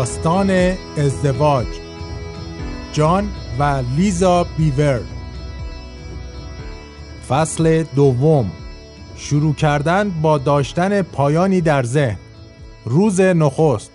داستان ازدواج جان و لیزا بیور فصل دوم شروع کردن با داشتن پایانی در ذهن روز نخست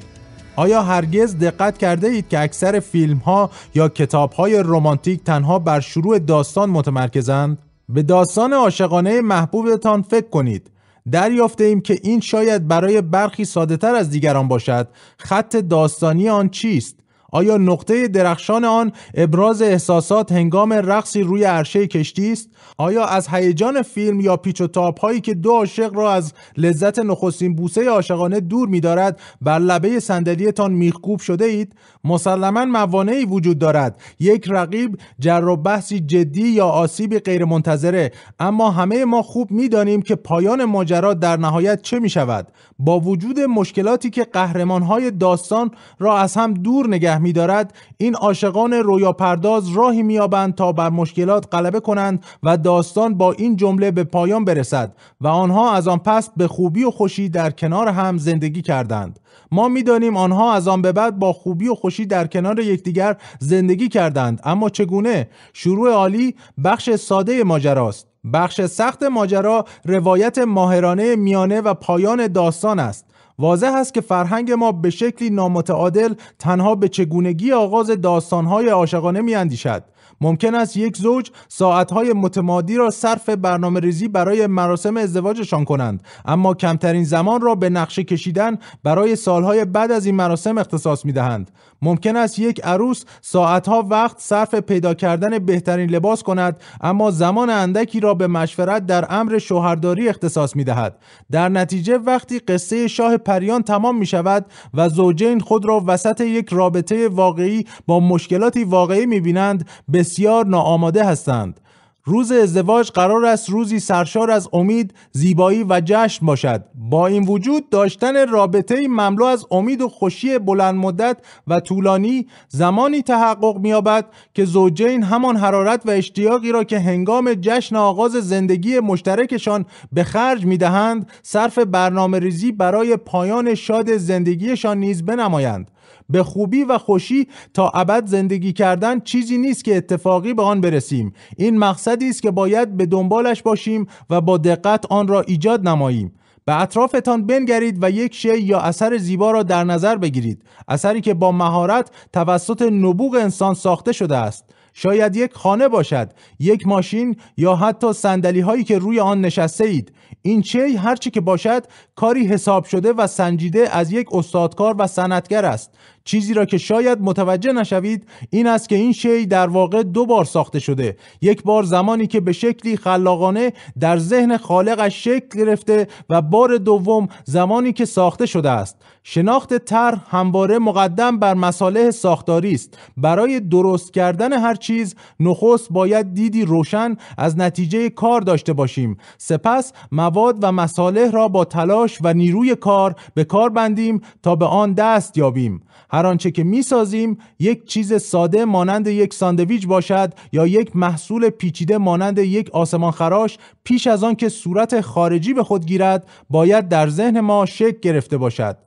آیا هرگز دقت کرده اید که اکثر فیلم ها یا کتاب های رومانتیک تنها بر شروع داستان متمرکزند؟ به داستان عاشقانه محبوبتان فکر کنید دریافته ایم که این شاید برای برخی ساده تر از دیگران باشد خط داستانی آن چیست آیا نقطه درخشان آن ابراز احساسات هنگام رقصی روی عرشه کشتی است آیا از هیجان فیلم یا پیچ و تاب هایی که دو عاشق را از لذت نخستین بوسه عاشقانه دور دارد بر لبه صندلیتان میخکوب شده اید مسلما موانعی وجود دارد یک رقیب جر و بحثی جدی یا آسیبی غیرمنتظره اما همه ما خوب میدانیم که پایان ماجرا در نهایت چه می شود با وجود مشکلاتی که قهرمان های داستان را از هم دور نگه می‌دارد این عاشقان رویاپرداز راهی می‌یابند تا بر مشکلات غلبه کنند و داستان با این جمله به پایان برسد و آنها از آن پس به خوبی و خوشی در کنار هم زندگی کردند ما میدانیم آنها از آن به بعد با خوبی و خوشی در کنار یکدیگر زندگی کردند اما چگونه شروع عالی بخش ساده ماجراست بخش سخت ماجرا روایت ماهرانه میانه و پایان داستان است واضح است که فرهنگ ما به شکلی نامتعادل تنها به چگونگی آغاز داستانهای عاشقانه اندیشد. ممکن است یک زوج ساعتهای متمادی را صرف برنامه ریزی برای مراسم ازدواجشان کنند اما کمترین زمان را به نقشه کشیدن برای سالهای بعد از این مراسم اختصاص می دهند. ممکن است یک عروس ساعتها وقت صرف پیدا کردن بهترین لباس کند اما زمان اندکی را به مشورت در امر شوهرداری اختصاص می دهد. در نتیجه وقتی قصه شاه پریان تمام می شود و زوجین خود را وسط یک رابطه واقعی با مشکلاتی واقعی می بینند بسیار ناآماده هستند. روز ازدواج قرار است روزی سرشار از امید، زیبایی و جشن باشد. با این وجود داشتن رابطه مملو از امید و خوشی بلند مدت و طولانی زمانی تحقق میابد که زوجین همان حرارت و اشتیاقی را که هنگام جشن آغاز زندگی مشترکشان به خرج میدهند، صرف برنامه ریزی برای پایان شاد زندگیشان نیز بنمایند. به خوبی و خوشی تا ابد زندگی کردن چیزی نیست که اتفاقی به آن برسیم این مقصدی است که باید به دنبالش باشیم و با دقت آن را ایجاد نماییم به اطرافتان بنگرید و یک شی یا اثر زیبا را در نظر بگیرید اثری که با مهارت توسط نبوغ انسان ساخته شده است شاید یک خانه باشد یک ماشین یا حتی سندلی هایی که روی آن نشسته اید این چی هرچی که باشد کاری حساب شده و سنجیده از یک استادکار و صنعتگر است چیزی را که شاید متوجه نشوید این است که این شی در واقع دو بار ساخته شده یک بار زمانی که به شکلی خلاقانه در ذهن خالقش شکل گرفته و بار دوم زمانی که ساخته شده است شناخت طرح همواره مقدم بر مصالح ساختاری است برای درست کردن هر چیز نخست باید دیدی روشن از نتیجه کار داشته باشیم سپس مواد و مصالح را با تلاش و نیروی کار به کار بندیم تا به آن دست یابیم هر آنچه که میسازیم یک چیز ساده مانند یک ساندویچ باشد یا یک محصول پیچیده مانند یک آسمان خراش پیش از آن که صورت خارجی به خود گیرد باید در ذهن ما شک گرفته باشد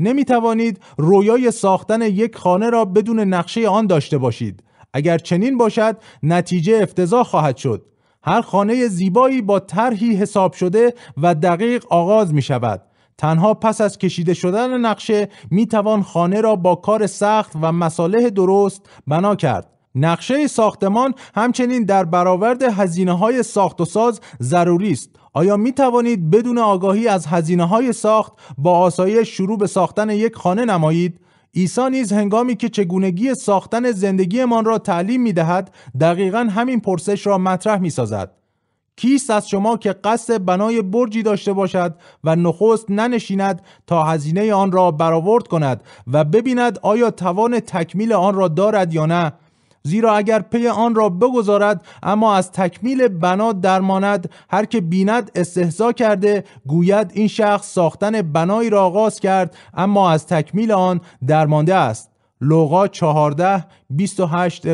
نمی توانید رویای ساختن یک خانه را بدون نقشه آن داشته باشید اگر چنین باشد نتیجه افتضاح خواهد شد هر خانه زیبایی با طرحی حساب شده و دقیق آغاز می شود تنها پس از کشیده شدن نقشه می توان خانه را با کار سخت و مصالح درست بنا کرد نقشه ساختمان همچنین در برآورد هزینه های ساخت و ساز ضروری است آیا می توانید بدون آگاهی از هزینه های ساخت با آسایش شروع به ساختن یک خانه نمایید عیسی نیز هنگامی که چگونگی ساختن زندگیمان را تعلیم می دهد دقیقا همین پرسش را مطرح می سازد کیست از شما که قصد بنای برجی داشته باشد و نخست ننشیند تا هزینه آن را برآورد کند و ببیند آیا توان تکمیل آن را دارد یا نه زیرا اگر پی آن را بگذارد اما از تکمیل بنا درماند هر که بیند استهزا کرده گوید این شخص ساختن بنایی را آغاز کرد اما از تکمیل آن درمانده است لوقا 14 28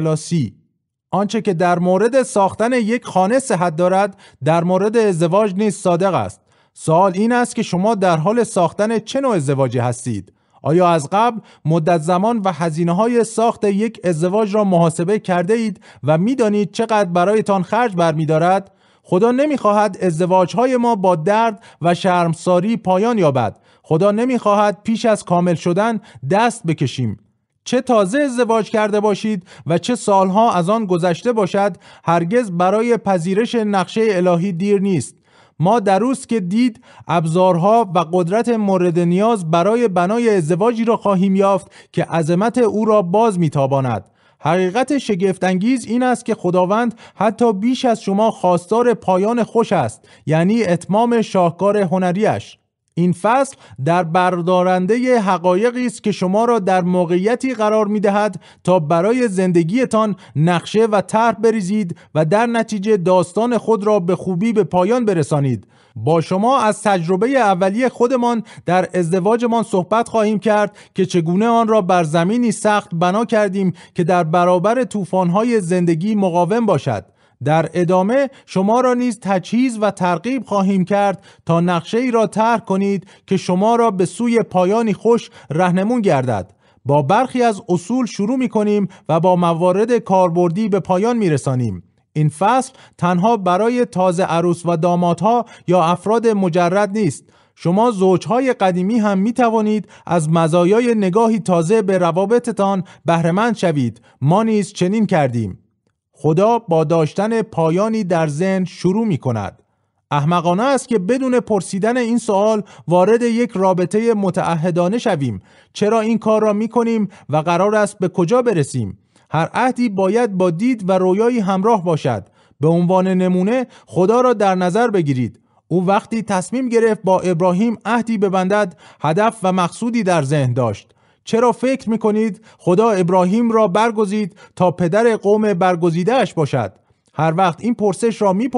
آنچه که در مورد ساختن یک خانه صحت دارد در مورد ازدواج نیز صادق است سوال این است که شما در حال ساختن چه نوع ازدواجی هستید آیا از قبل مدت زمان و هزینه های ساخت یک ازدواج را محاسبه کرده اید و میدانید چقدر برایتان خرج برمیدارد خدا نمیخواهد ازدواج های ما با درد و شرمساری پایان یابد خدا نمیخواهد پیش از کامل شدن دست بکشیم چه تازه ازدواج کرده باشید و چه سالها از آن گذشته باشد هرگز برای پذیرش نقشه الهی دیر نیست ما در روز که دید ابزارها و قدرت مورد نیاز برای بنای ازدواجی را خواهیم یافت که عظمت او را باز میتاباند حقیقت شگفتانگیز این است که خداوند حتی بیش از شما خواستار پایان خوش است یعنی اتمام شاهکار هنریش این فصل در بردارنده حقایقی است که شما را در موقعیتی قرار می دهد تا برای زندگیتان نقشه و طرح بریزید و در نتیجه داستان خود را به خوبی به پایان برسانید. با شما از تجربه اولیه خودمان در ازدواجمان صحبت خواهیم کرد که چگونه آن را بر زمینی سخت بنا کردیم که در برابر طوفان‌های زندگی مقاوم باشد. در ادامه شما را نیز تجهیز و ترغیب خواهیم کرد تا نقشه ای را طرح کنید که شما را به سوی پایانی خوش رهنمون گردد با برخی از اصول شروع می کنیم و با موارد کاربردی به پایان می رسانیم. این فصل تنها برای تازه عروس و دامادها یا افراد مجرد نیست شما زوجهای قدیمی هم می توانید از مزایای نگاهی تازه به روابطتان بهرهمند شوید ما نیز چنین کردیم خدا با داشتن پایانی در ذهن شروع می کند. احمقانه است که بدون پرسیدن این سوال وارد یک رابطه متعهدانه شویم چرا این کار را می کنیم و قرار است به کجا برسیم هر عهدی باید با دید و رویایی همراه باشد به عنوان نمونه خدا را در نظر بگیرید او وقتی تصمیم گرفت با ابراهیم عهدی ببندد هدف و مقصودی در ذهن داشت چرا فکر می کنید خدا ابراهیم را برگزید تا پدر قوم اش باشد هر وقت این پرسش را می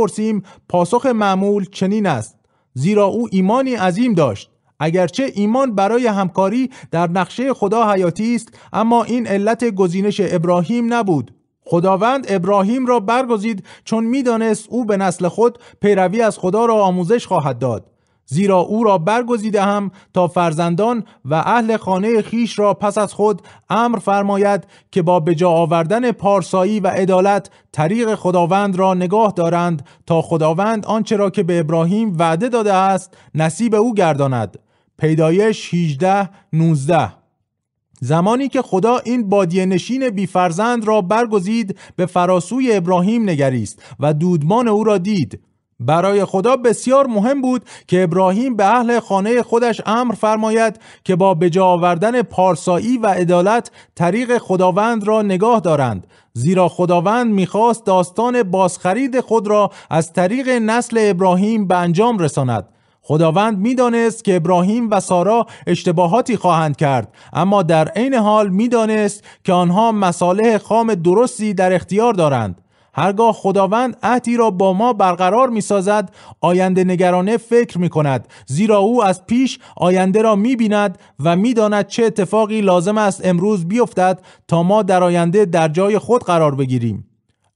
پاسخ معمول چنین است زیرا او ایمانی عظیم داشت اگرچه ایمان برای همکاری در نقشه خدا حیاتی است اما این علت گزینش ابراهیم نبود خداوند ابراهیم را برگزید چون میدانست او به نسل خود پیروی از خدا را آموزش خواهد داد زیرا او را برگزیده هم تا فرزندان و اهل خانه خیش را پس از خود امر فرماید که با بجا آوردن پارسایی و عدالت طریق خداوند را نگاه دارند تا خداوند آنچه را که به ابراهیم وعده داده است نصیب او گرداند پیدایش 18 19 زمانی که خدا این بادیه نشین بیفرزند را برگزید به فراسوی ابراهیم نگریست و دودمان او را دید برای خدا بسیار مهم بود که ابراهیم به اهل خانه خودش امر فرماید که با بجا آوردن پارسایی و عدالت طریق خداوند را نگاه دارند زیرا خداوند میخواست داستان بازخرید خود را از طریق نسل ابراهیم به انجام رساند خداوند میدانست که ابراهیم و سارا اشتباهاتی خواهند کرد اما در عین حال میدانست که آنها مصالح خام درستی در اختیار دارند هرگاه خداوند عهدی را با ما برقرار می سازد آینده نگرانه فکر می کند زیرا او از پیش آینده را می بیند و می داند چه اتفاقی لازم است امروز بیفتد تا ما در آینده در جای خود قرار بگیریم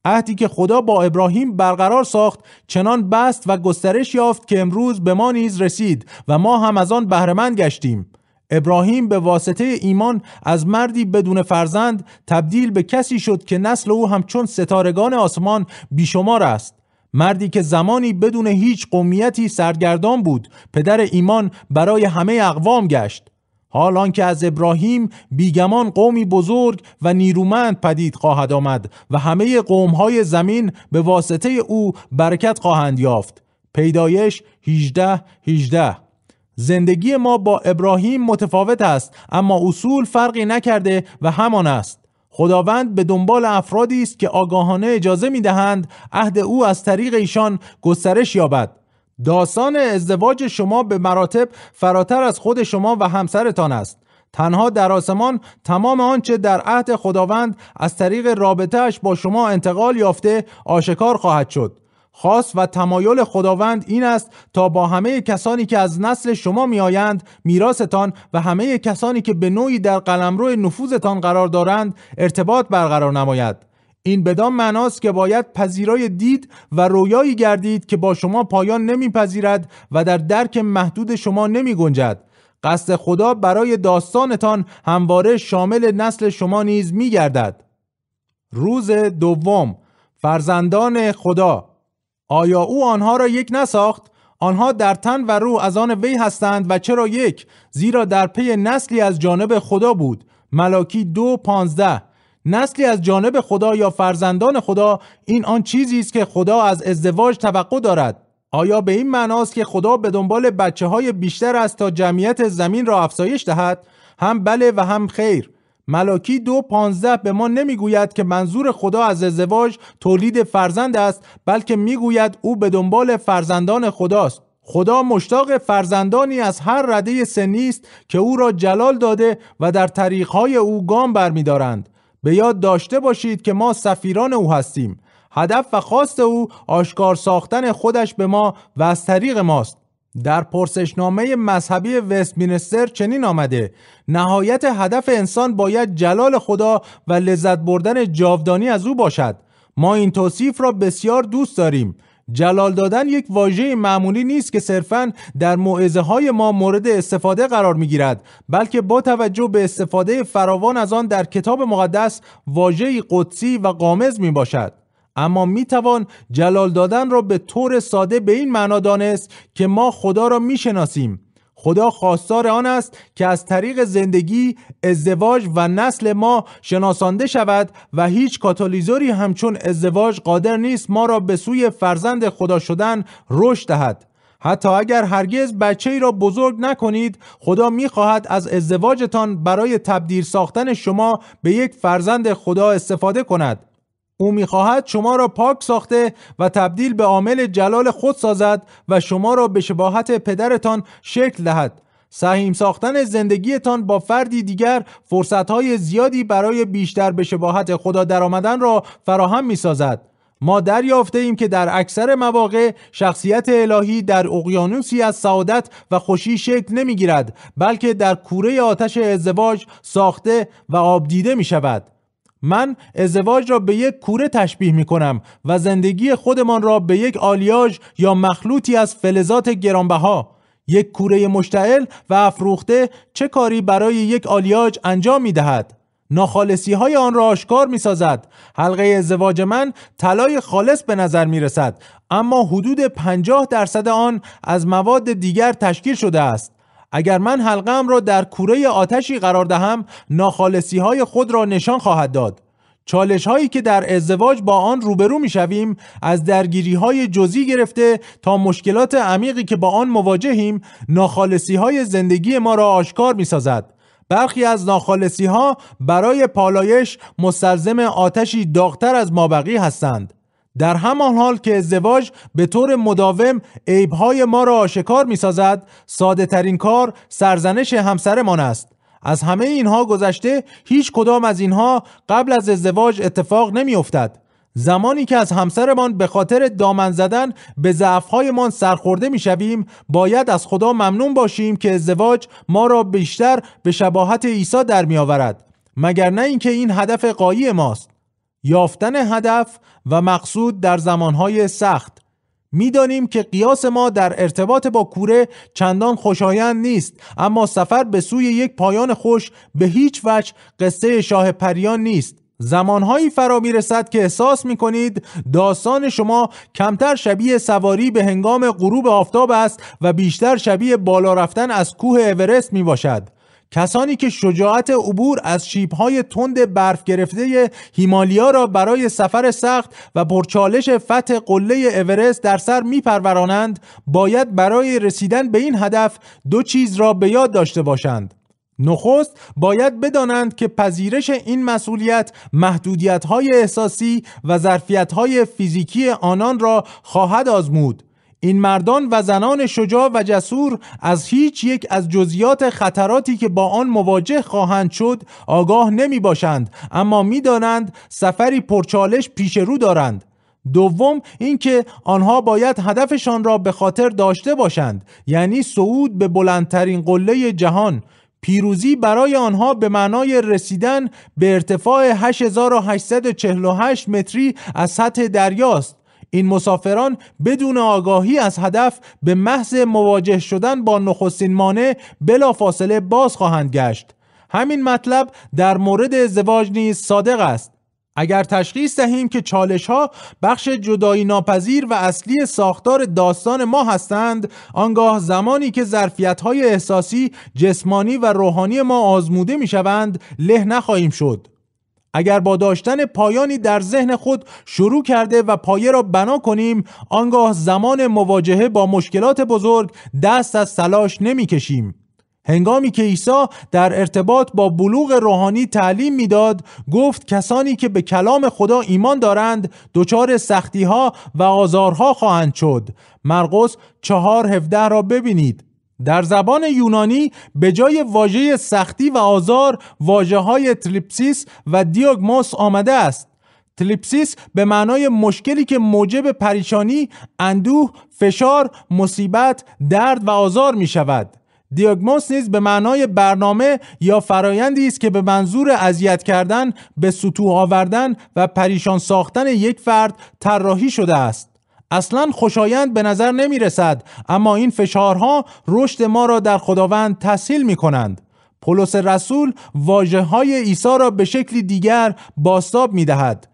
عهدی که خدا با ابراهیم برقرار ساخت چنان بست و گسترش یافت که امروز به ما نیز رسید و ما هم از آن بهرهمند گشتیم ابراهیم به واسطه ایمان از مردی بدون فرزند تبدیل به کسی شد که نسل او همچون ستارگان آسمان بیشمار است مردی که زمانی بدون هیچ قومیتی سرگردان بود پدر ایمان برای همه اقوام گشت حال آنکه از ابراهیم بیگمان قومی بزرگ و نیرومند پدید خواهد آمد و همه قومهای زمین به واسطه او برکت خواهند یافت پیدایش 18 18 زندگی ما با ابراهیم متفاوت است اما اصول فرقی نکرده و همان است خداوند به دنبال افرادی است که آگاهانه اجازه می دهند عهد او از طریق ایشان گسترش یابد داستان ازدواج شما به مراتب فراتر از خود شما و همسرتان است تنها در آسمان تمام آنچه در عهد خداوند از طریق رابطهش با شما انتقال یافته آشکار خواهد شد خاص و تمایل خداوند این است تا با همه کسانی که از نسل شما میآیند میراستان و همه کسانی که به نوعی در قلمرو نفوذتان قرار دارند ارتباط برقرار نماید این بدان معناست که باید پذیرای دید و رویایی گردید که با شما پایان نمیپذیرد و در درک محدود شما نمی گنجد. قصد خدا برای داستانتان همواره شامل نسل شما نیز می گردد. روز دوم فرزندان خدا آیا او آنها را یک نساخت آنها در تن و روح از آن وی هستند و چرا یک زیرا در پی نسلی از جانب خدا بود ملاکی دو پانزده نسلی از جانب خدا یا فرزندان خدا این آن چیزی است که خدا از ازدواج توقع دارد آیا به این معناست که خدا به دنبال بچه های بیشتر است تا جمعیت زمین را افزایش دهد هم بله و هم خیر ملاکی دو پانزده به ما نمیگوید که منظور خدا از ازدواج تولید فرزند است بلکه میگوید او به دنبال فرزندان خداست خدا مشتاق فرزندانی از هر رده سنی است که او را جلال داده و در طریقهای او گام برمیدارند به یاد داشته باشید که ما سفیران او هستیم هدف و خواست او آشکار ساختن خودش به ما و از طریق ماست در پرسشنامه مذهبی وستمینستر چنین آمده نهایت هدف انسان باید جلال خدا و لذت بردن جاودانی از او باشد ما این توصیف را بسیار دوست داریم جلال دادن یک واژه معمولی نیست که صرفا در معزه های ما مورد استفاده قرار می گیرد بلکه با توجه به استفاده فراوان از آن در کتاب مقدس واژه قدسی و قامز می باشد اما می توان جلال دادن را به طور ساده به این معنا دانست که ما خدا را می شناسیم خدا خواستار آن است که از طریق زندگی، ازدواج و نسل ما شناسانده شود و هیچ کاتالیزوری همچون ازدواج قادر نیست ما را به سوی فرزند خدا شدن رشد دهد. حتی اگر هرگز بچه ای را بزرگ نکنید خدا میخواهد از ازدواجتان برای تبدیل ساختن شما به یک فرزند خدا استفاده کند او میخواهد شما را پاک ساخته و تبدیل به عامل جلال خود سازد و شما را به شباهت پدرتان شکل دهد سهیم ساختن زندگیتان با فردی دیگر فرصتهای زیادی برای بیشتر به شباهت خدا درآمدن را فراهم می سازد. ما دریافته ایم که در اکثر مواقع شخصیت الهی در اقیانوسی از سعادت و خوشی شکل نمیگیرد بلکه در کوره آتش ازدواج ساخته و آبدیده می شود. من ازدواج را به یک کوره تشبیه می کنم و زندگی خودمان را به یک آلیاژ یا مخلوطی از فلزات گرانبها یک کوره مشتعل و افروخته چه کاری برای یک آلیاژ انجام می دهد؟ ناخالصی های آن را آشکار می سازد حلقه ازدواج من طلای خالص به نظر می رسد اما حدود پنجاه درصد آن از مواد دیگر تشکیل شده است اگر من حلقم را در کوره آتشی قرار دهم ناخالصی های خود را نشان خواهد داد چالش هایی که در ازدواج با آن روبرو می شویم از درگیری های جزی گرفته تا مشکلات عمیقی که با آن مواجهیم ناخالصی های زندگی ما را آشکار می سازد. برخی از ناخالصی ها برای پالایش مستلزم آتشی داغتر از مابقی هستند. در همان حال که ازدواج به طور مداوم عیبهای ما را آشکار می سازد ساده ترین کار سرزنش همسرمان است از همه اینها گذشته هیچ کدام از اینها قبل از ازدواج اتفاق نمی افتد. زمانی که از همسرمان به خاطر دامن زدن به ضعفهایمان سرخورده میشویم باید از خدا ممنون باشیم که ازدواج ما را بیشتر به شباهت عیسی در میآورد مگر نه اینکه این هدف قایی ماست یافتن هدف و مقصود در زمانهای سخت میدانیم که قیاس ما در ارتباط با کوره چندان خوشایند نیست اما سفر به سوی یک پایان خوش به هیچ وجه قصه شاه پریان نیست زمانهایی فرا می رسد که احساس می کنید داستان شما کمتر شبیه سواری به هنگام غروب آفتاب است و بیشتر شبیه بالا رفتن از کوه اورست می باشد کسانی که شجاعت عبور از شیبهای تند برف گرفته هیمالیا را برای سفر سخت و پرچالش فتح قله اورست در سر میپرورانند باید برای رسیدن به این هدف دو چیز را به یاد داشته باشند نخست باید بدانند که پذیرش این مسئولیت محدودیت احساسی و ظرفیت فیزیکی آنان را خواهد آزمود این مردان و زنان شجاع و جسور از هیچ یک از جزیات خطراتی که با آن مواجه خواهند شد آگاه نمی باشند اما می دانند سفری پرچالش پیش رو دارند دوم اینکه آنها باید هدفشان را به خاطر داشته باشند یعنی صعود به بلندترین قله جهان پیروزی برای آنها به معنای رسیدن به ارتفاع 8848 متری از سطح دریاست این مسافران بدون آگاهی از هدف به محض مواجه شدن با نخستین مانع بلافاصله باز خواهند گشت همین مطلب در مورد ازدواج نیز صادق است اگر تشخیص دهیم که چالش ها بخش جدایی ناپذیر و اصلی ساختار داستان ما هستند آنگاه زمانی که ظرفیت های احساسی، جسمانی و روحانی ما آزموده می شوند له نخواهیم شد اگر با داشتن پایانی در ذهن خود شروع کرده و پایه را بنا کنیم آنگاه زمان مواجهه با مشکلات بزرگ دست از سلاش کشیم هنگامی که عیسی در ارتباط با بلوغ روحانی تعلیم میداد گفت کسانی که به کلام خدا ایمان دارند دچار سختی ها و آزارها خواهند شد مرقس چهار را ببینید در زبان یونانی به جای واژه سختی و آزار واجه های تلیپسیس و دیاگموس آمده است تلیپسیس به معنای مشکلی که موجب پریشانی، اندوه، فشار، مصیبت، درد و آزار می شود. دیاگموس نیز به معنای برنامه یا فرایندی است که به منظور اذیت کردن، به سطوح آوردن و پریشان ساختن یک فرد طراحی شده است. اصلا خوشایند به نظر نمی رسد اما این فشارها رشد ما را در خداوند تسهیل می کنند پولس رسول واجه های ایسا را به شکلی دیگر باستاب می دهد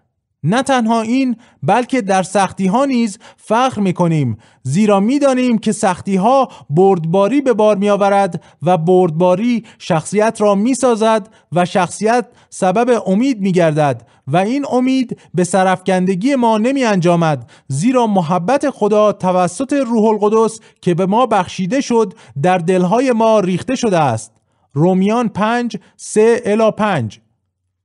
نه تنها این بلکه در سختی ها نیز فخر می کنیم زیرا می دانیم که سختی ها بردباری به بار می آورد و بردباری شخصیت را می سازد و شخصیت سبب امید می گردد و این امید به سرفکندگی ما نمی انجامد زیرا محبت خدا توسط روح القدس که به ما بخشیده شد در دلهای ما ریخته شده است رومیان 5 سه الی 5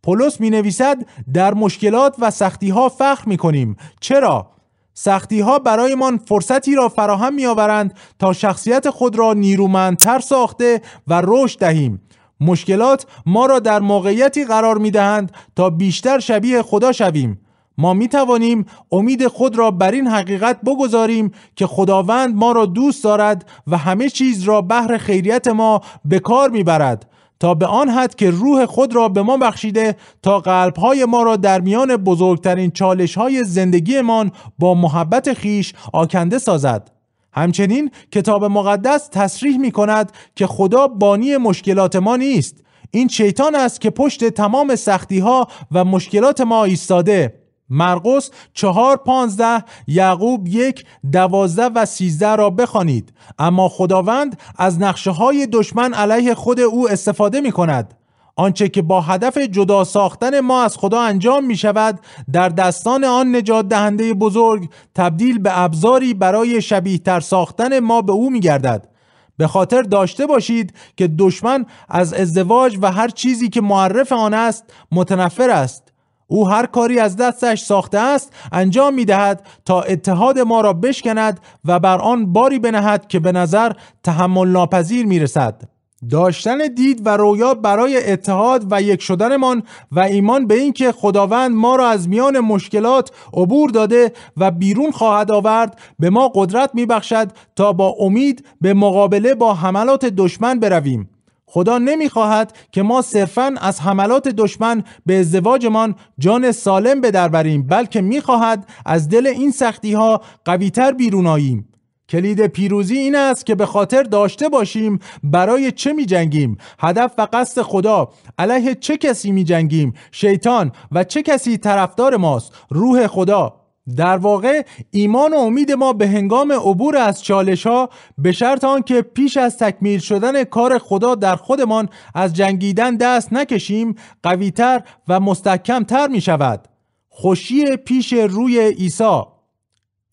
پولس می نویسد در مشکلات و سختی ها فخر می کنیم چرا؟ سختی ها برایمان فرصتی را فراهم می آورند تا شخصیت خود را نیرومندتر ساخته و رشد دهیم مشکلات ما را در موقعیتی قرار می دهند تا بیشتر شبیه خدا شویم ما می توانیم امید خود را بر این حقیقت بگذاریم که خداوند ما را دوست دارد و همه چیز را بهر خیریت ما به کار می برد تا به آن حد که روح خود را به ما بخشیده تا قلبهای ما را در میان بزرگترین چالشهای زندگیمان با محبت خیش آکنده سازد همچنین کتاب مقدس تصریح می کند که خدا بانی مشکلات ما نیست این شیطان است که پشت تمام سختی ها و مشکلات ما ایستاده مرقس چهار پانزده یعقوب یک دوازده و سیزده را بخوانید اما خداوند از نقشه های دشمن علیه خود او استفاده می کند آنچه که با هدف جدا ساختن ما از خدا انجام می شود در دستان آن نجات دهنده بزرگ تبدیل به ابزاری برای شبیه تر ساختن ما به او می گردد به خاطر داشته باشید که دشمن از ازدواج و هر چیزی که معرف آن است متنفر است او هر کاری از دستش ساخته است انجام می دهد تا اتحاد ما را بشکند و بر آن باری بنهد که به نظر تحمل ناپذیر می رسد. داشتن دید و رویا برای اتحاد و یک شدنمان و ایمان به اینکه خداوند ما را از میان مشکلات عبور داده و بیرون خواهد آورد به ما قدرت میبخشد تا با امید به مقابله با حملات دشمن برویم خدا نمیخواهد که ما صرفا از حملات دشمن به ازدواجمان جان سالم به بریم بلکه میخواهد از دل این سختی ها قویتر بیرون آییم کلید پیروزی این است که به خاطر داشته باشیم برای چه می جنگیم هدف و قصد خدا علیه چه کسی می جنگیم شیطان و چه کسی طرفدار ماست روح خدا در واقع ایمان و امید ما به هنگام عبور از چالش ها به شرط آنکه پیش از تکمیل شدن کار خدا در خودمان از جنگیدن دست نکشیم قویتر و تر می شود خوشی پیش روی عیسی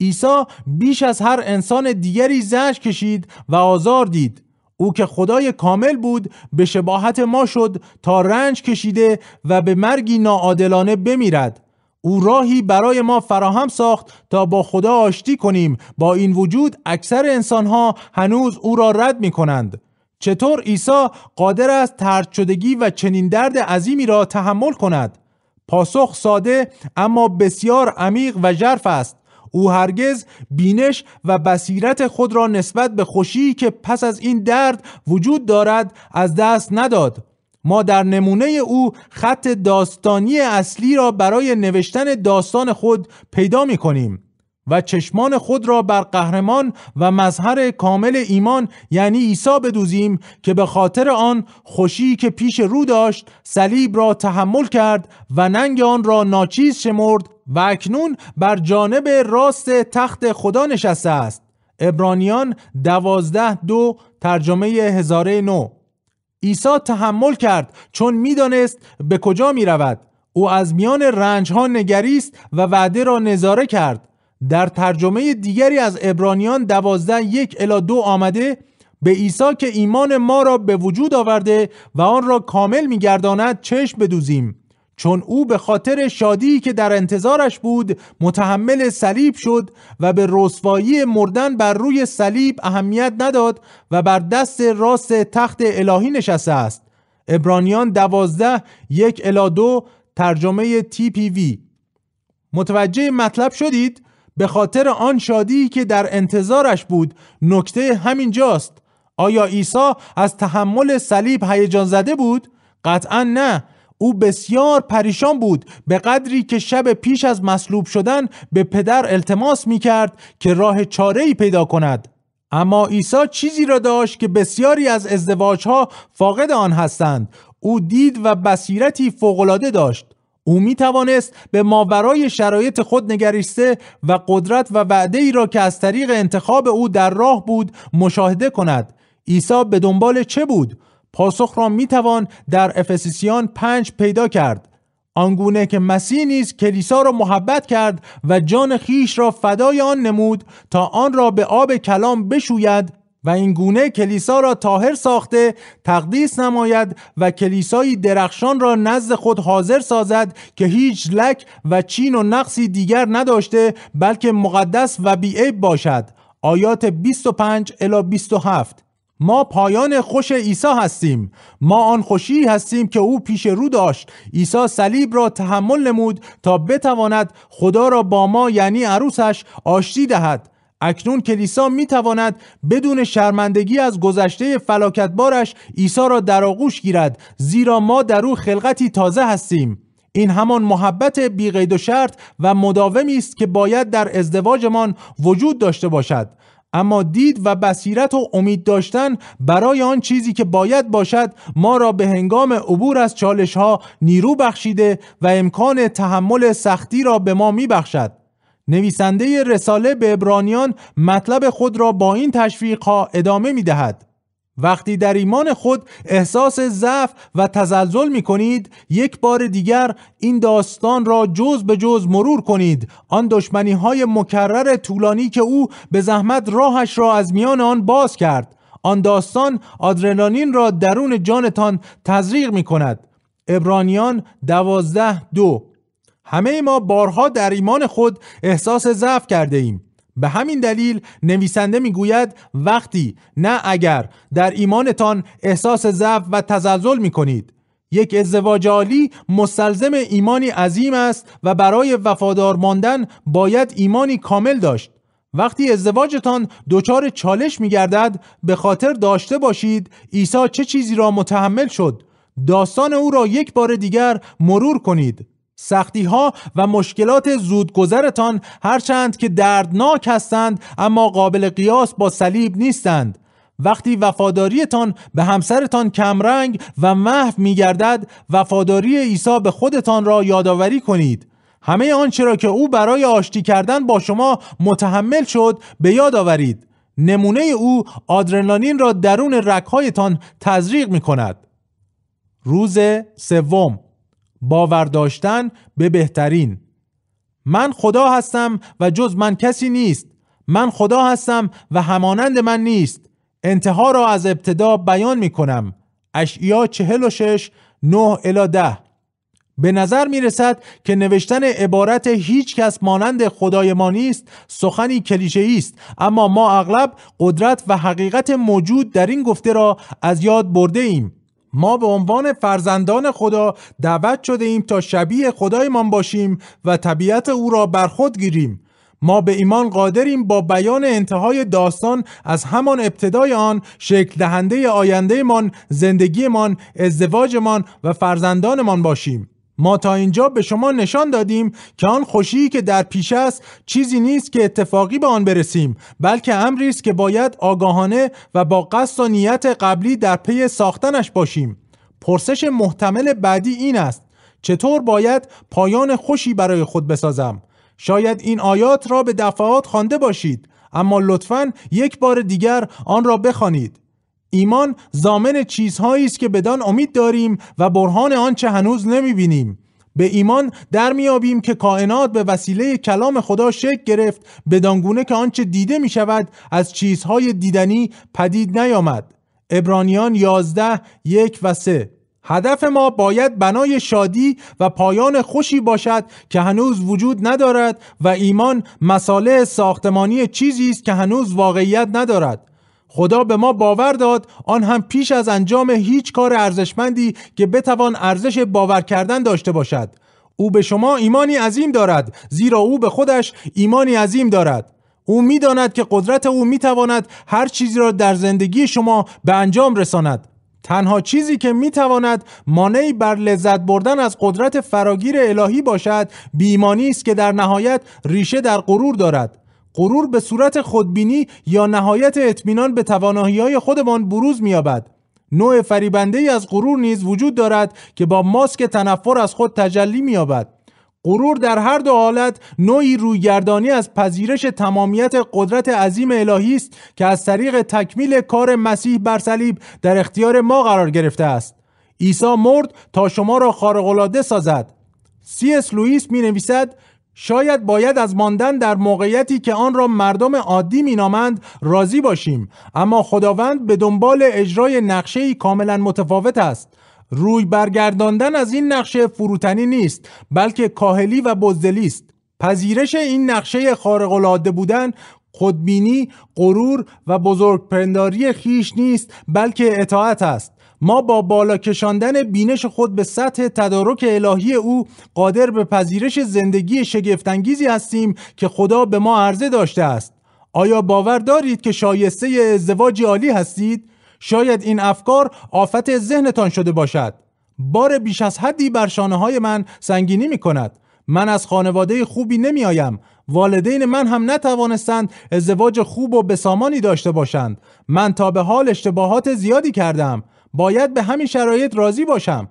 عیسی بیش از هر انسان دیگری زنج کشید و آزار دید او که خدای کامل بود به شباهت ما شد تا رنج کشیده و به مرگی ناعادلانه بمیرد او راهی برای ما فراهم ساخت تا با خدا آشتی کنیم با این وجود اکثر ها هنوز او را رد می کنند چطور عیسی قادر است ترد شدگی و چنین درد عظیمی را تحمل کند پاسخ ساده اما بسیار عمیق و ژرف است او هرگز بینش و بصیرت خود را نسبت به خوشی که پس از این درد وجود دارد از دست نداد ما در نمونه او خط داستانی اصلی را برای نوشتن داستان خود پیدا می کنیم و چشمان خود را بر قهرمان و مظهر کامل ایمان یعنی عیسی بدوزیم که به خاطر آن خوشی که پیش رو داشت صلیب را تحمل کرد و ننگ آن را ناچیز شمرد و اکنون بر جانب راست تخت خدا نشسته است ابرانیان دوازده دو ترجمه هزاره نو عیسی تحمل کرد چون میدانست به کجا می رود. او از میان رنج ها نگریست و وعده را نظاره کرد. در ترجمه دیگری از ابرانیان دوازده یک الا دو آمده به عیسی که ایمان ما را به وجود آورده و آن را کامل میگرداند چشم بدوزیم چون او به خاطر شادی که در انتظارش بود متحمل صلیب شد و به رسوایی مردن بر روی صلیب اهمیت نداد و بر دست راست تخت الهی نشسته است ابرانیان دوازده یک الا دو ترجمه تی پی وی متوجه مطلب شدید به خاطر آن شادی که در انتظارش بود نکته همین جاست آیا عیسی از تحمل صلیب هیجان زده بود قطعا نه او بسیار پریشان بود به قدری که شب پیش از مصلوب شدن به پدر التماس می کرد که راه چاره ای پیدا کند اما عیسی چیزی را داشت که بسیاری از ازدواج ها فاقد آن هستند او دید و بصیرتی فوقالعاده داشت او می توانست به ماورای شرایط خود نگریسته و قدرت و وعده ای را که از طریق انتخاب او در راه بود مشاهده کند عیسی به دنبال چه بود پاسخ را می توان در افسیسیان پنج پیدا کرد آنگونه که مسیح نیز کلیسا را محبت کرد و جان خیش را فدای آن نمود تا آن را به آب کلام بشوید و این گونه کلیسا را تاهر ساخته تقدیس نماید و کلیسایی درخشان را نزد خود حاضر سازد که هیچ لک و چین و نقصی دیگر نداشته بلکه مقدس و بیعیب باشد آیات 25 الی 27 ما پایان خوش عیسی هستیم ما آن خوشی هستیم که او پیش رو داشت عیسی صلیب را تحمل نمود تا بتواند خدا را با ما یعنی عروسش آشتی دهد اکنون کلیسا میتواند بدون شرمندگی از گذشته فلاکتبارش عیسی را در آغوش گیرد زیرا ما در او خلقتی تازه هستیم این همان محبت بیقید و شرط و مداومی است که باید در ازدواجمان وجود داشته باشد اما دید و بصیرت و امید داشتن برای آن چیزی که باید باشد ما را به هنگام عبور از چالش ها نیرو بخشیده و امکان تحمل سختی را به ما می بخشد. نویسنده رساله به ابرانیان مطلب خود را با این تشویق ها ادامه می دهد. وقتی در ایمان خود احساس ضعف و تزلزل می کنید یک بار دیگر این داستان را جز به جز مرور کنید آن دشمنی های مکرر طولانی که او به زحمت راهش را از میان آن باز کرد آن داستان آدرنالین را درون جانتان تزریق می کند ابرانیان دوازده دو همه ما بارها در ایمان خود احساس ضعف کرده ایم به همین دلیل نویسنده میگوید وقتی نه اگر در ایمانتان احساس ضعف و تزلزل می کنید یک ازدواج عالی مستلزم ایمانی عظیم است و برای وفادار ماندن باید ایمانی کامل داشت وقتی ازدواجتان دچار چالش می گردد به خاطر داشته باشید عیسی چه چیزی را متحمل شد داستان او را یک بار دیگر مرور کنید سختی ها و مشکلات زودگذرتان هرچند که دردناک هستند اما قابل قیاس با صلیب نیستند وقتی وفاداریتان به همسرتان کمرنگ و محو میگردد وفاداری عیسی به خودتان را یادآوری کنید همه آنچه را که او برای آشتی کردن با شما متحمل شد به یاد آورید نمونه او آدرنالین را درون رکهایتان تزریق می کند روز سوم باور به بهترین من خدا هستم و جز من کسی نیست من خدا هستم و همانند من نیست انتها را از ابتدا بیان می کنم اشعیا 46 9 الی 10 به نظر می رسد که نوشتن عبارت هیچ کس مانند خدای ما نیست سخنی کلیشه است اما ما اغلب قدرت و حقیقت موجود در این گفته را از یاد برده ایم ما به عنوان فرزندان خدا دعوت شده ایم تا شبیه خدایمان باشیم و طبیعت او را بر خود گیریم ما به ایمان قادریم با بیان انتهای داستان از همان ابتدای آن شکل دهنده آیندهمان زندگیمان ازدواجمان و فرزندانمان باشیم ما تا اینجا به شما نشان دادیم که آن خوشی که در پیش است چیزی نیست که اتفاقی به آن برسیم بلکه امری است که باید آگاهانه و با قصد و نیت قبلی در پی ساختنش باشیم پرسش محتمل بعدی این است چطور باید پایان خوشی برای خود بسازم شاید این آیات را به دفعات خوانده باشید اما لطفا یک بار دیگر آن را بخوانید ایمان زامن چیزهایی است که بدان امید داریم و برهان آنچه هنوز نمیبینیم به ایمان در میابیم که کائنات به وسیله کلام خدا شکل گرفت بدانگونه که آنچه دیده می شود از چیزهای دیدنی پدید نیامد ابرانیان 11 یک و 3 هدف ما باید بنای شادی و پایان خوشی باشد که هنوز وجود ندارد و ایمان مساله ساختمانی چیزی است که هنوز واقعیت ندارد خدا به ما باور داد آن هم پیش از انجام هیچ کار ارزشمندی که بتوان ارزش باور کردن داشته باشد او به شما ایمانی عظیم دارد زیرا او به خودش ایمانی عظیم دارد او میداند که قدرت او میتواند هر چیزی را در زندگی شما به انجام رساند تنها چیزی که میتواند مانعی بر لذت بردن از قدرت فراگیر الهی باشد بیمانی است که در نهایت ریشه در غرور دارد غرور به صورت خودبینی یا نهایت اطمینان به توانایی های خودمان بروز مییابد نوع فریبنده ای از غرور نیز وجود دارد که با ماسک تنفر از خود تجلی مییابد غرور در هر دو حالت نوعی رویگردانی از پذیرش تمامیت قدرت عظیم الهی است که از طریق تکمیل کار مسیح بر صلیب در اختیار ما قرار گرفته است عیسی مرد تا شما را خارق‌العاده سازد سی اس لوئیس می نویسد شاید باید از ماندن در موقعیتی که آن را مردم عادی مینامند راضی باشیم اما خداوند به دنبال اجرای نقشه کاملا متفاوت است روی برگرداندن از این نقشه فروتنی نیست بلکه کاهلی و بزدلی است پذیرش این نقشه العاده بودن خودبینی، غرور و بزرگپنداری خیش نیست بلکه اطاعت است ما با بالا کشاندن بینش خود به سطح تدارک الهی او قادر به پذیرش زندگی شگفتانگیزی هستیم که خدا به ما عرضه داشته است آیا باور دارید که شایسته ازدواج عالی هستید شاید این افکار آفت ذهنتان شده باشد بار بیش از حدی بر شانه های من سنگینی می کند من از خانواده خوبی نمی آیم والدین من هم نتوانستند ازدواج خوب و بسامانی داشته باشند من تا به حال اشتباهات زیادی کردم باید به همین شرایط راضی باشم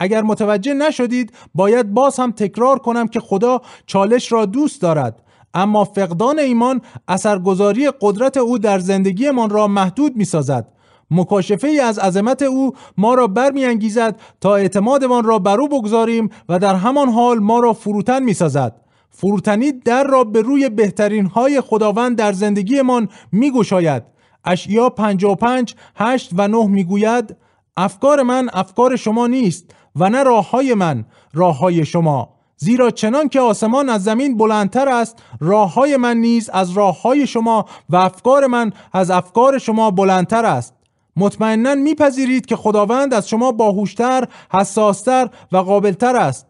اگر متوجه نشدید باید باز هم تکرار کنم که خدا چالش را دوست دارد اما فقدان ایمان اثرگذاری قدرت او در زندگیمان را محدود می سازد. مکاشفه ای از عظمت او ما را برمیانگیزد تا اعتمادمان را بر او بگذاریم و در همان حال ما را فروتن می سازد. فروتنی در را به روی بهترین های خداوند در زندگیمان می گشاید. اشیا 55 8 و 9 میگوید افکار من افکار شما نیست و نه راه های من راه های شما زیرا چنان که آسمان از زمین بلندتر است راه های من نیز از راه های شما و افکار من از افکار شما بلندتر است مطمئنا میپذیرید که خداوند از شما باهوشتر حساستر و قابلتر است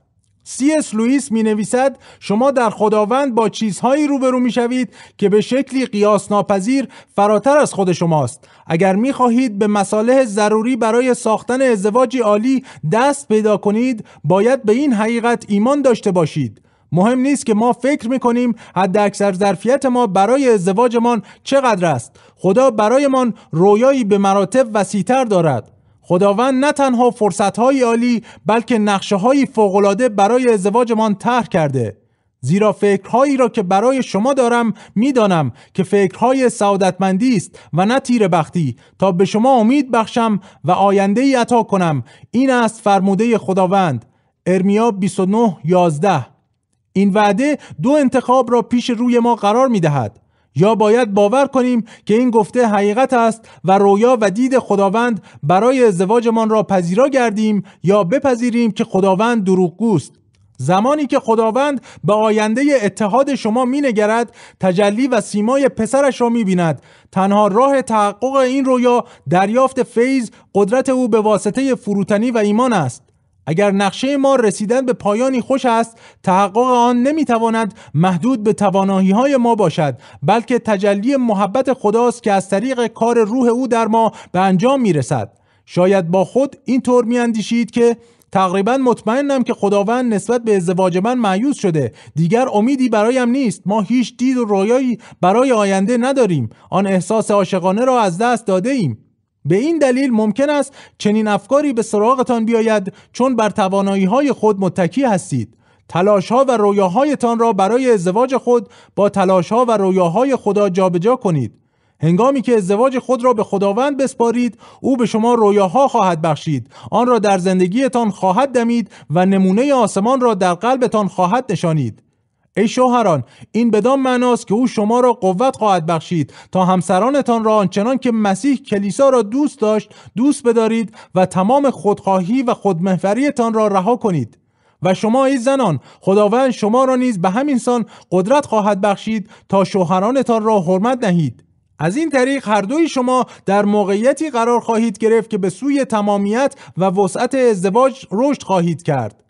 سی اس لوئیس می نویسد شما در خداوند با چیزهایی روبرو می شوید که به شکلی قیاس ناپذیر فراتر از خود شماست اگر می خواهید به مصالح ضروری برای ساختن ازدواجی عالی دست پیدا کنید باید به این حقیقت ایمان داشته باشید مهم نیست که ما فکر کنیم حد اکثر ظرفیت ما برای ازدواجمان چقدر است خدا برایمان رویایی به مراتب وسیعتر دارد خداوند نه تنها فرصتهای عالی بلکه نقشه های فوقالعاده برای ازدواجمان طرح کرده زیرا فکرهایی را که برای شما دارم میدانم که فکرهای سعادتمندی است و نه تیر بختی تا به شما امید بخشم و آینده ای عطا کنم این است فرموده خداوند ارمیا 29 این وعده دو انتخاب را پیش روی ما قرار می دهد یا باید باور کنیم که این گفته حقیقت است و رویا و دید خداوند برای ازدواجمان را پذیرا گردیم یا بپذیریم که خداوند دروغگوست زمانی که خداوند به آینده اتحاد شما مینگرد تجلی و سیمای پسرش را میبیند تنها راه تحقق این رویا دریافت فیض قدرت او به واسطه فروتنی و ایمان است اگر نقشه ما رسیدن به پایانی خوش است تحقق آن نمیتواند محدود به توانایی های ما باشد بلکه تجلی محبت خداست که از طریق کار روح او در ما به انجام میرسد شاید با خود اینطور میاندیشید که تقریبا مطمئنم که خداوند نسبت به ازدواج من معیوز شده دیگر امیدی برایم نیست ما هیچ دید و رویایی برای آینده نداریم آن احساس عاشقانه را از دست داده ایم به این دلیل ممکن است چنین افکاری به سراغتان بیاید چون بر توانایی های خود متکی هستید تلاش ها و رویاهایتان را برای ازدواج خود با تلاش ها و رویاهای خدا جابجا کنید هنگامی که ازدواج خود را به خداوند بسپارید او به شما رویاها خواهد بخشید آن را در زندگیتان خواهد دمید و نمونه آسمان را در قلبتان خواهد نشانید ای شوهران این بدان معناست که او شما را قوت خواهد بخشید تا همسرانتان را آنچنان که مسیح کلیسا را دوست داشت دوست بدارید و تمام خودخواهی و خودمهوریتان را رها کنید و شما ای زنان خداوند شما را نیز به همین سان قدرت خواهد بخشید تا شوهرانتان را حرمت نهید از این طریق هر دوی شما در موقعیتی قرار خواهید گرفت که به سوی تمامیت و وسعت ازدواج رشد خواهید کرد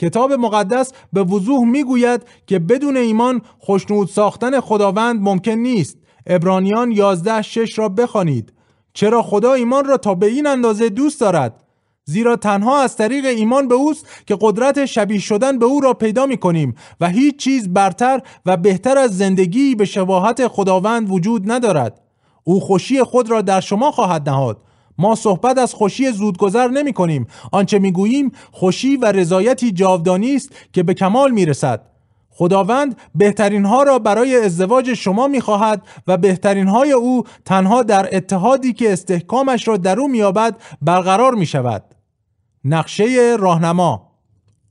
کتاب مقدس به وضوح میگوید که بدون ایمان خوشنود ساختن خداوند ممکن نیست ابرانیان 11 6 را بخوانید چرا خدا ایمان را تا به این اندازه دوست دارد زیرا تنها از طریق ایمان به اوست که قدرت شبیه شدن به او را پیدا می کنیم و هیچ چیز برتر و بهتر از زندگی به شباهت خداوند وجود ندارد او خوشی خود را در شما خواهد نهاد ما صحبت از خوشی زودگذر نمی کنیم آنچه می گوییم خوشی و رضایتی جاودانی است که به کمال می رسد خداوند بهترین ها را برای ازدواج شما می خواهد و بهترین های او تنها در اتحادی که استحکامش را در او یابد برقرار می شود نقشه راهنما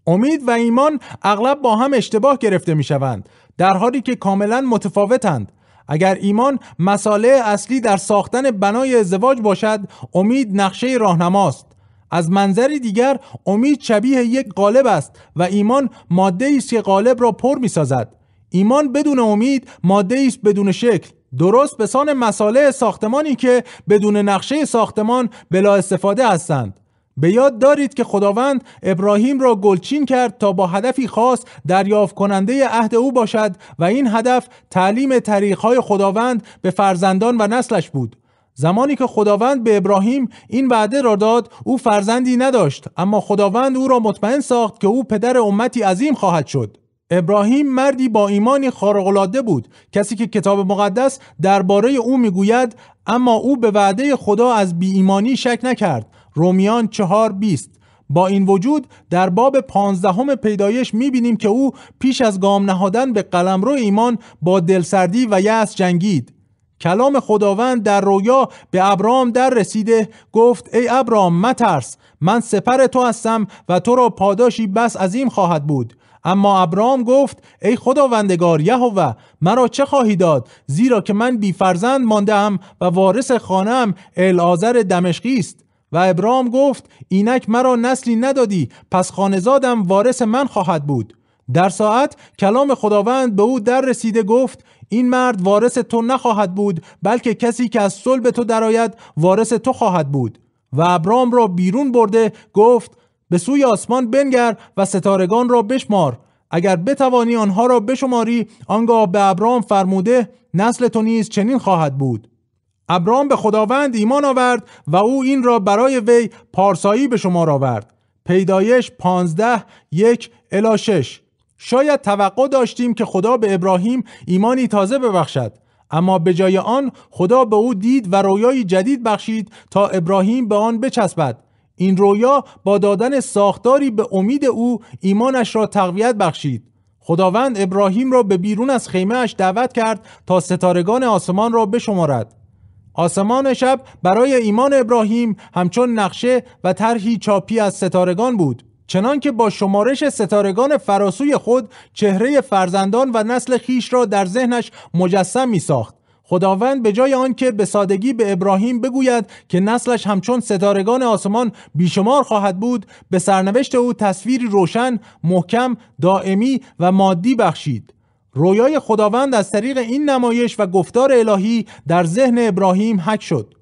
امید و ایمان اغلب با هم اشتباه گرفته می شوند در حالی که کاملا متفاوتند اگر ایمان مساله اصلی در ساختن بنای ازدواج باشد امید نقشه راهنماست از منظری دیگر امید شبیه یک قالب است و ایمان ماده ای است که قالب را پر می سازد ایمان بدون امید ماده ای است بدون شکل درست به سان مساله ساختمانی که بدون نقشه ساختمان بلا استفاده هستند به یاد دارید که خداوند ابراهیم را گلچین کرد تا با هدفی خاص دریافت کننده عهد او باشد و این هدف تعلیم طریقهای خداوند به فرزندان و نسلش بود زمانی که خداوند به ابراهیم این وعده را داد او فرزندی نداشت اما خداوند او را مطمئن ساخت که او پدر امتی عظیم خواهد شد ابراهیم مردی با ایمانی خارق‌العاده بود کسی که کتاب مقدس درباره او میگوید اما او به وعده خدا از بی ایمانی شک نکرد رومیان چهار بیست با این وجود در باب پانزدهم پیدایش میبینیم که او پیش از گام نهادن به قلمرو ایمان با دلسردی و یأس جنگید کلام خداوند در رویا به ابرام در رسیده گفت ای ابرام مترس من سپر تو هستم و تو را پاداشی بس عظیم خواهد بود اما ابرام گفت ای خداوندگار یهوه مرا چه خواهی داد زیرا که من بیفرزند مانده ام و وارث خانم الازر دمشقی است و ابرام گفت اینک مرا نسلی ندادی پس خانزادم وارث من خواهد بود در ساعت کلام خداوند به او در رسیده گفت این مرد وارث تو نخواهد بود بلکه کسی که از صلب تو درآید وارث تو خواهد بود و ابرام را بیرون برده گفت به سوی آسمان بنگر و ستارگان را بشمار اگر بتوانی آنها را بشماری آنگاه به ابرام فرموده نسل تو نیز چنین خواهد بود ابرام به خداوند ایمان آورد و او این را برای وی پارسایی به شما آورد پیدایش پانزده یک الا شاید توقع داشتیم که خدا به ابراهیم ایمانی تازه ببخشد اما به جای آن خدا به او دید و رویای جدید بخشید تا ابراهیم به آن بچسبد این رویا با دادن ساختاری به امید او ایمانش را تقویت بخشید خداوند ابراهیم را به بیرون از خیمهش دعوت کرد تا ستارگان آسمان را بشمارد آسمان شب برای ایمان ابراهیم همچون نقشه و طرحی چاپی از ستارگان بود چنان که با شمارش ستارگان فراسوی خود چهره فرزندان و نسل خیش را در ذهنش مجسم می ساخت. خداوند به جای آنکه به سادگی به ابراهیم بگوید که نسلش همچون ستارگان آسمان بیشمار خواهد بود به سرنوشت او تصویری روشن، محکم، دائمی و مادی بخشید. رویای خداوند از طریق این نمایش و گفتار الهی در ذهن ابراهیم حک شد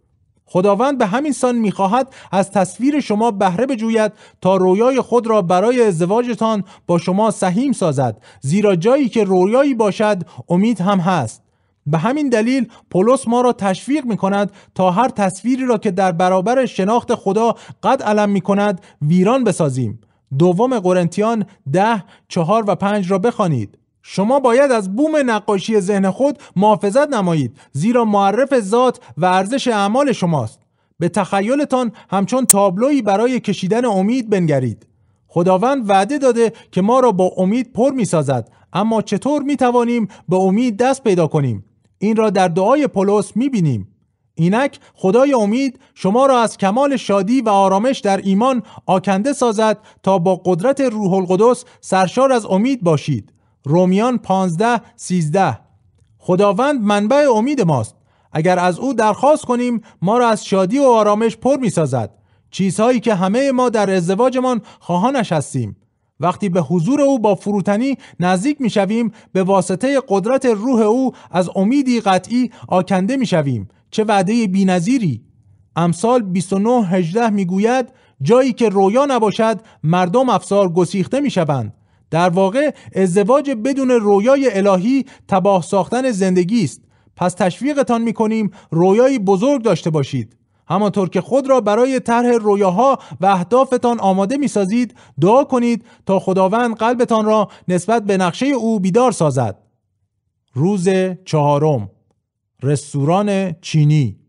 خداوند به همین سان میخواهد از تصویر شما بهره بجوید تا رویای خود را برای ازدواجتان با شما سهیم سازد زیرا جایی که رویایی باشد امید هم هست به همین دلیل پولس ما را تشویق می کند تا هر تصویری را که در برابر شناخت خدا قد علم می کند ویران بسازیم دوم قرنتیان ده چهار و پنج را بخوانید شما باید از بوم نقاشی ذهن خود محافظت نمایید زیرا معرف ذات و ارزش اعمال شماست به تخیلتان همچون تابلوی برای کشیدن امید بنگرید خداوند وعده داده که ما را با امید پر می سازد اما چطور می توانیم به امید دست پیدا کنیم این را در دعای پولس می بینیم اینک خدای امید شما را از کمال شادی و آرامش در ایمان آکنده سازد تا با قدرت روح القدس سرشار از امید باشید رومیان 15 13 خداوند منبع امید ماست اگر از او درخواست کنیم ما را از شادی و آرامش پر می سازد چیزهایی که همه ما در ازدواجمان خواهانش هستیم وقتی به حضور او با فروتنی نزدیک می شویم به واسطه قدرت روح او از امیدی قطعی آکنده می شویم چه وعده بینظیری امثال 29 18 می گوید جایی که رویا نباشد مردم افسار گسیخته می شوند در واقع ازدواج بدون رویای الهی تباه ساختن زندگی است پس تشویقتان میکنیم رویای بزرگ داشته باشید همانطور که خود را برای طرح رویاها و اهدافتان آماده میسازید دعا کنید تا خداوند قلبتان را نسبت به نقشه او بیدار سازد روز چهارم رستوران چینی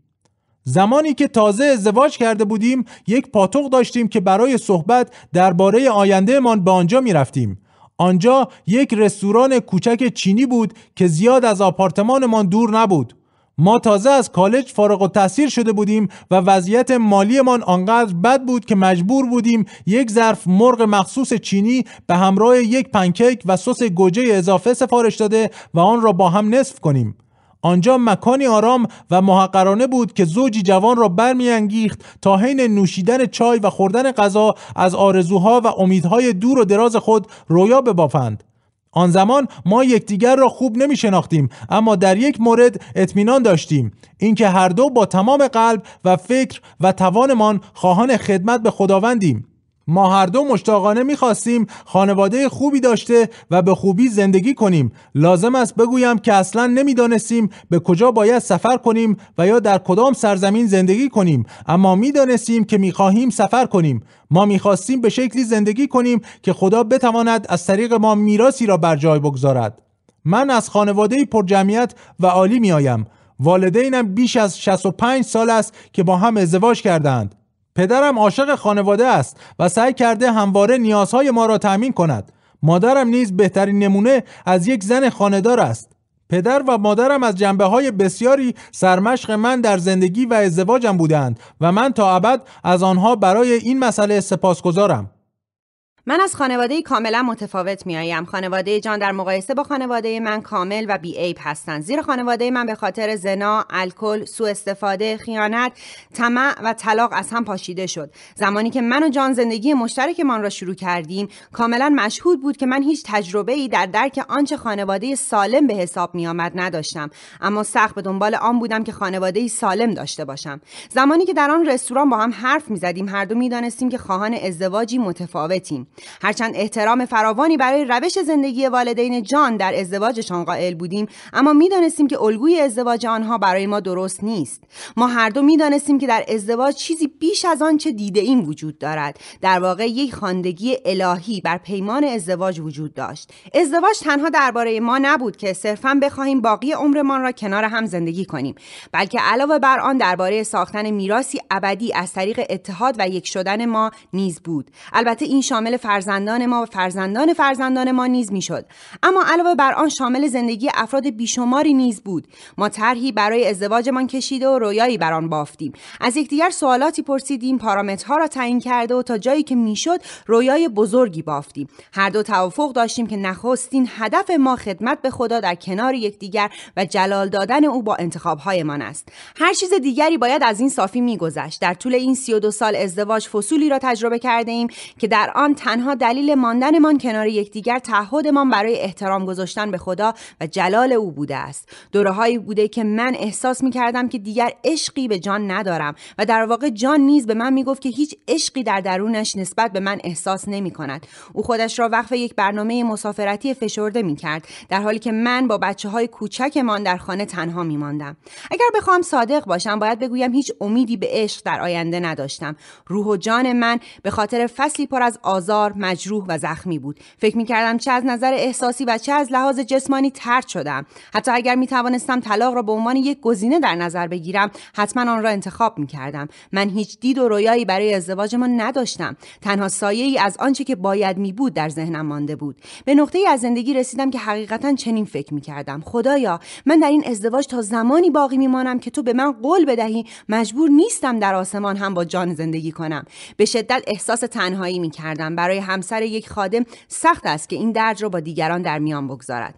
زمانی که تازه ازدواج کرده بودیم یک پاتوق داشتیم که برای صحبت درباره آیندهمان به آنجا می رفتیم آنجا یک رستوران کوچک چینی بود که زیاد از آپارتمانمان دور نبود ما تازه از کالج فارغ و شده بودیم و وضعیت مالیمان آنقدر بد بود که مجبور بودیم یک ظرف مرغ مخصوص چینی به همراه یک پنکیک و سس گوجه اضافه سفارش داده و آن را با هم نصف کنیم آنجا مکانی آرام و محقرانه بود که زوجی جوان را برمیانگیخت تا حین نوشیدن چای و خوردن غذا از آرزوها و امیدهای دور و دراز خود رویا ببافند آن زمان ما یکدیگر را خوب نمی شناختیم اما در یک مورد اطمینان داشتیم اینکه هر دو با تمام قلب و فکر و توانمان خواهان خدمت به خداوندیم ما هر دو مشتاقانه میخواستیم خانواده خوبی داشته و به خوبی زندگی کنیم لازم است بگویم که اصلا نمیدانستیم به کجا باید سفر کنیم و یا در کدام سرزمین زندگی کنیم اما میدانستیم که میخواهیم سفر کنیم ما میخواستیم به شکلی زندگی کنیم که خدا بتواند از طریق ما میراسی را بر جای بگذارد من از خانواده پرجمعیت و عالی میآیم والدینم بیش از 65 سال است که با هم ازدواج کردند پدرم عاشق خانواده است و سعی کرده همواره نیازهای ما را تأمین کند مادرم نیز بهترین نمونه از یک زن خاندار است پدر و مادرم از جنبه های بسیاری سرمشق من در زندگی و ازدواجم بودند و من تا ابد از آنها برای این مسئله سپاسگزارم من از خانواده کاملا متفاوت میآیم. خانواده جان در مقایسه با خانواده من کامل و عیب هستند. زیرا خانواده من به خاطر زنا، الکل، سوء استفاده، خیانت، طمع و طلاق از هم پاشیده شد. زمانی که من و جان زندگی مشترکمان را شروع کردیم، کاملا مشهود بود که من هیچ تجربه ای در درک آنچه خانواده سالم به حساب می آمد نداشتم. اما سخت به دنبال آن بودم که خانواده سالم داشته باشم. زمانی که در آن رستوران با هم حرف زدیم هر دو دانستیم که خواهان ازدواجی متفاوتیم. هرچند احترام فراوانی برای روش زندگی والدین جان در ازدواجشان قائل بودیم اما میدانستیم که الگوی ازدواج آنها برای ما درست نیست ما هر دو میدانستیم که در ازدواج چیزی بیش از آنچه دیده این وجود دارد در واقع یک خواندگی الهی بر پیمان ازدواج وجود داشت ازدواج تنها درباره ما نبود که صرفا بخواهیم باقی عمرمان را کنار هم زندگی کنیم بلکه علاوه بر آن درباره ساختن میراثی ابدی از طریق اتحاد و یک شدن ما نیز بود البته این شامل فرزندان ما و فرزندان فرزندان ما نیز میشد اما علاوه بر آن شامل زندگی افراد بیشماری نیز بود ما طرحی برای ازدواجمان کشیده و رویایی بر آن بافتیم از یکدیگر سوالاتی پرسیدیم پارامترها را تعیین کرده و تا جایی که میشد رویای بزرگی بافتیم هر دو توافق داشتیم که نخستین هدف ما خدمت به خدا در کنار یکدیگر و جلال دادن او با انتخابهایمان است هر چیز دیگری باید از این صافی میگذشت در طول این 32 سال ازدواج فصولی را تجربه کرده ایم که در آن تنها دلیل ماندنمان کنار یکدیگر تعهدمان برای احترام گذاشتن به خدا و جلال او بوده است دورههایی بوده که من احساس می کردم که دیگر عشقی به جان ندارم و در واقع جان نیز به من می گفت که هیچ عشقی در درونش نسبت به من احساس نمی کند او خودش را وقف یک برنامه مسافرتی فشرده می کرد در حالی که من با بچه های کوچکمان در خانه تنها می ماندم اگر بخواهم صادق باشم باید بگویم هیچ امیدی به عشق در آینده نداشتم روح و جان من به خاطر فصلی پر از آزار مجروح و زخمی بود. فکر می کردم چه از نظر احساسی و چه از لحاظ جسمانی ترد شدم. حتی اگر می طلاق را به عنوان یک گزینه در نظر بگیرم، حتما آن را انتخاب می من هیچ دید و رویایی برای ازدواجمان نداشتم. تنها سایه ای از آنچه که باید می بود در ذهنم مانده بود. به نقطه ای از زندگی رسیدم که حقیقتا چنین فکر می کردم. خدایا، من در این ازدواج تا زمانی باقی میمانم که تو به من قول بدهی مجبور نیستم در آسمان هم با جان زندگی کنم. به شدت احساس تنهایی میکردم برای همسر یک خادم سخت است که این درد را با دیگران در میان بگذارد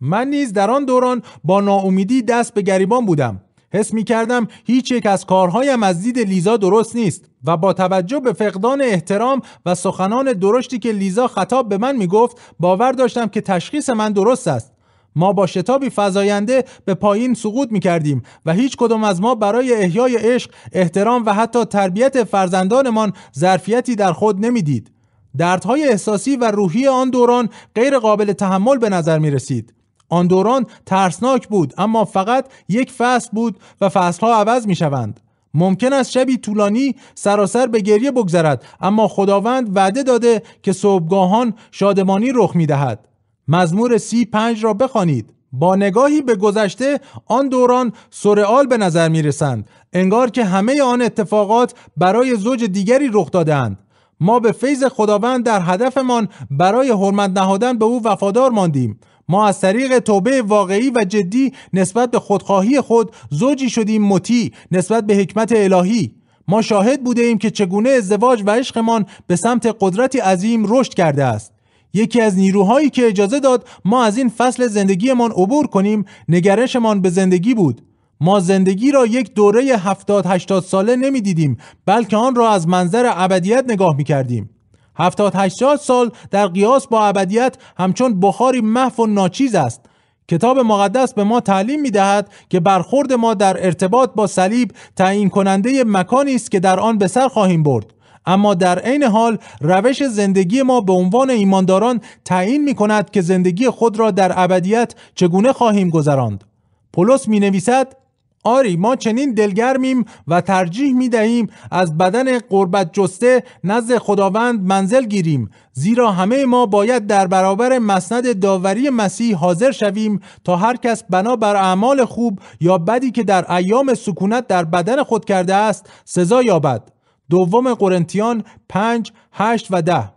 من نیز در آن دوران با ناامیدی دست به گریبان بودم حس می کردم هیچ یک از کارهایم از دید لیزا درست نیست و با توجه به فقدان احترام و سخنان درشتی که لیزا خطاب به من می گفت باور داشتم که تشخیص من درست است ما با شتابی فزاینده به پایین سقوط می کردیم و هیچ کدام از ما برای احیای عشق، احترام و حتی تربیت فرزندانمان ظرفیتی در خود نمیدید. دردهای احساسی و روحی آن دوران غیر قابل تحمل به نظر می رسید. آن دوران ترسناک بود اما فقط یک فصل بود و فصلها عوض می شوند. ممکن است شبی طولانی سراسر به گریه بگذرد اما خداوند وعده داده که صبحگاهان شادمانی رخ می دهد. مزمور سی پنج را بخوانید. با نگاهی به گذشته آن دوران سرعال به نظر می رسند. انگار که همه آن اتفاقات برای زوج دیگری رخ دادهاند. ما به فیض خداوند در هدفمان برای حرمت نهادن به او وفادار ماندیم ما از طریق توبه واقعی و جدی نسبت به خودخواهی خود زوجی شدیم مطیع نسبت به حکمت الهی ما شاهد بوده ایم که چگونه ازدواج و عشقمان به سمت قدرتی عظیم رشد کرده است یکی از نیروهایی که اجازه داد ما از این فصل زندگیمان عبور کنیم نگرشمان به زندگی بود ما زندگی را یک دوره 70 80 ساله نمی دیدیم بلکه آن را از منظر ابدیت نگاه می کردیم 70 80 سال در قیاس با ابدیت همچون بخاری محو و ناچیز است کتاب مقدس به ما تعلیم می دهد که برخورد ما در ارتباط با صلیب تعیین کننده مکانی است که در آن به سر خواهیم برد اما در عین حال روش زندگی ما به عنوان ایمانداران تعیین می کند که زندگی خود را در ابدیت چگونه خواهیم گذراند پولس می نویسد آری ما چنین دلگرمیم و ترجیح می دهیم از بدن قربت جسته نزد خداوند منزل گیریم زیرا همه ما باید در برابر مسند داوری مسیح حاضر شویم تا هر کس بنا بر اعمال خوب یا بدی که در ایام سکونت در بدن خود کرده است سزا یابد دوم قرنتیان 5 8 و 10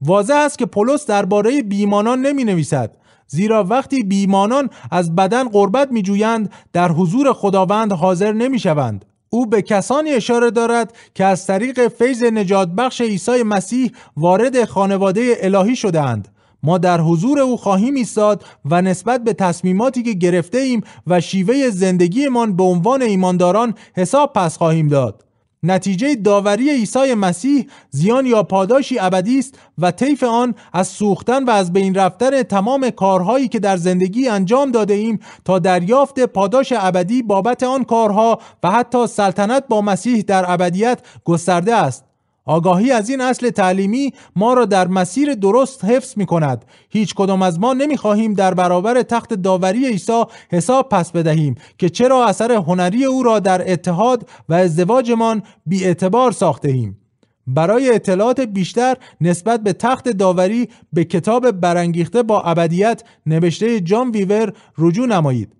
واضح است که پولس درباره بیمانان نمی نویسد زیرا وقتی بیمانان از بدن قربت می جویند در حضور خداوند حاضر نمی شوند او به کسانی اشاره دارد که از طریق فیض نجات بخش عیسی مسیح وارد خانواده الهی شدهاند ما در حضور او خواهیم ایستاد و نسبت به تصمیماتی که گرفته ایم و شیوه زندگیمان به عنوان ایمانداران حساب پس خواهیم داد نتیجه داوری عیسی مسیح زیان یا پاداشی ابدی است و طیف آن از سوختن و از بین رفتن تمام کارهایی که در زندگی انجام داده ایم تا دریافت پاداش ابدی بابت آن کارها و حتی سلطنت با مسیح در ابدیت گسترده است آگاهی از این اصل تعلیمی ما را در مسیر درست حفظ می کند. هیچ کدام از ما نمی خواهیم در برابر تخت داوری عیسی حساب پس بدهیم که چرا اثر هنری او را در اتحاد و ازدواجمان بی اعتبار ساخته ایم. برای اطلاعات بیشتر نسبت به تخت داوری به کتاب برانگیخته با ابدیت نوشته جان ویور رجوع نمایید.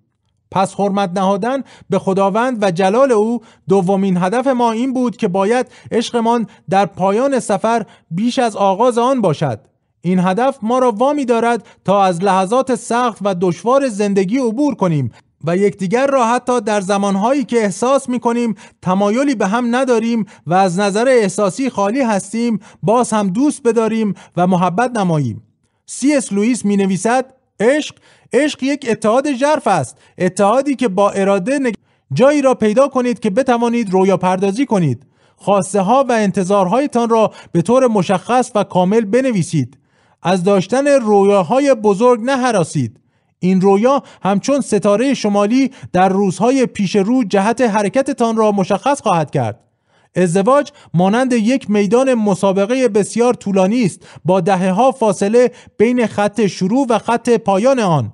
پس حرمت نهادن به خداوند و جلال او دومین هدف ما این بود که باید عشقمان در پایان سفر بیش از آغاز آن باشد این هدف ما را وامی دارد تا از لحظات سخت و دشوار زندگی عبور کنیم و یکدیگر را حتی در زمانهایی که احساس می کنیم تمایلی به هم نداریم و از نظر احساسی خالی هستیم باز هم دوست بداریم و محبت نماییم سی اس لوئیس می نویسد عشق عشق یک اتحاد ژرف است اتحادی که با اراده جایی را پیدا کنید که بتوانید رویا پردازی کنید خواسته ها و انتظارهایتان را به طور مشخص و کامل بنویسید از داشتن رویاهای بزرگ نهراسید این رویا همچون ستاره شمالی در روزهای پیش رو جهت حرکتتان را مشخص خواهد کرد ازدواج مانند یک میدان مسابقه بسیار طولانی است با دهه ها فاصله بین خط شروع و خط پایان آن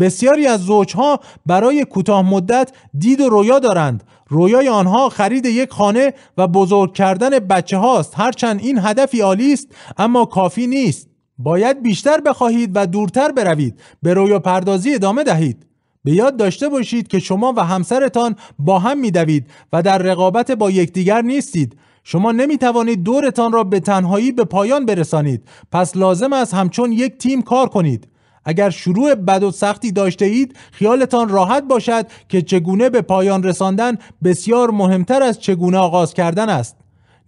بسیاری از زوجها برای کوتاه مدت دید و رویا دارند رویای آنها خرید یک خانه و بزرگ کردن بچه هاست هرچند این هدفی عالی است اما کافی نیست باید بیشتر بخواهید و دورتر بروید به رویا پردازی ادامه دهید به یاد داشته باشید که شما و همسرتان با هم میدوید و در رقابت با یکدیگر نیستید شما نمی توانید دورتان را به تنهایی به پایان برسانید پس لازم است همچون یک تیم کار کنید اگر شروع بد و سختی داشته اید خیالتان راحت باشد که چگونه به پایان رساندن بسیار مهمتر از چگونه آغاز کردن است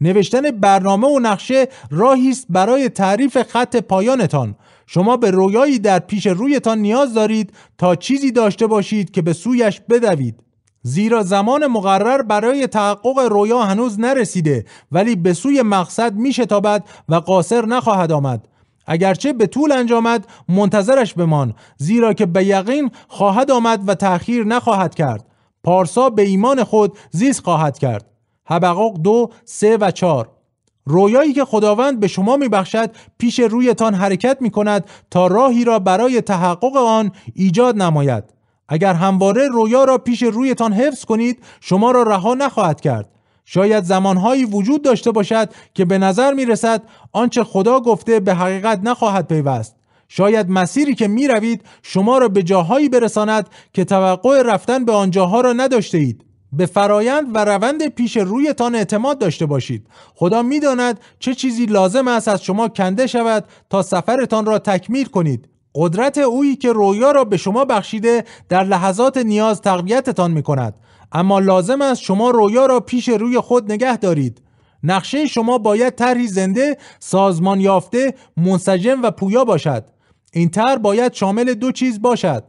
نوشتن برنامه و نقشه راهی است برای تعریف خط پایانتان شما به رویایی در پیش رویتان نیاز دارید تا چیزی داشته باشید که به سویش بدوید زیرا زمان مقرر برای تحقق رویا هنوز نرسیده ولی به سوی مقصد میشتابد و قاصر نخواهد آمد اگرچه به طول انجامد منتظرش بمان زیرا که به یقین خواهد آمد و تأخیر نخواهد کرد پارسا به ایمان خود زیست خواهد کرد حبقاق دو سه و چار رویایی که خداوند به شما میبخشد پیش رویتان حرکت می کند تا راهی را برای تحقق آن ایجاد نماید اگر همواره رویا را پیش رویتان حفظ کنید شما را رها نخواهد کرد شاید زمانهایی وجود داشته باشد که به نظر می رسد آنچه خدا گفته به حقیقت نخواهد پیوست شاید مسیری که می روید شما را به جاهایی برساند که توقع رفتن به آنجاها را نداشته اید به فرایند و روند پیش رویتان اعتماد داشته باشید خدا میداند چه چیزی لازم است از شما کنده شود تا سفرتان را تکمیل کنید قدرت اویی که رویا را به شما بخشیده در لحظات نیاز تقویتتان می اما لازم است شما رویا را پیش روی خود نگه دارید نقشه شما باید طرحی زنده سازمان یافته منسجم و پویا باشد این طرح باید شامل دو چیز باشد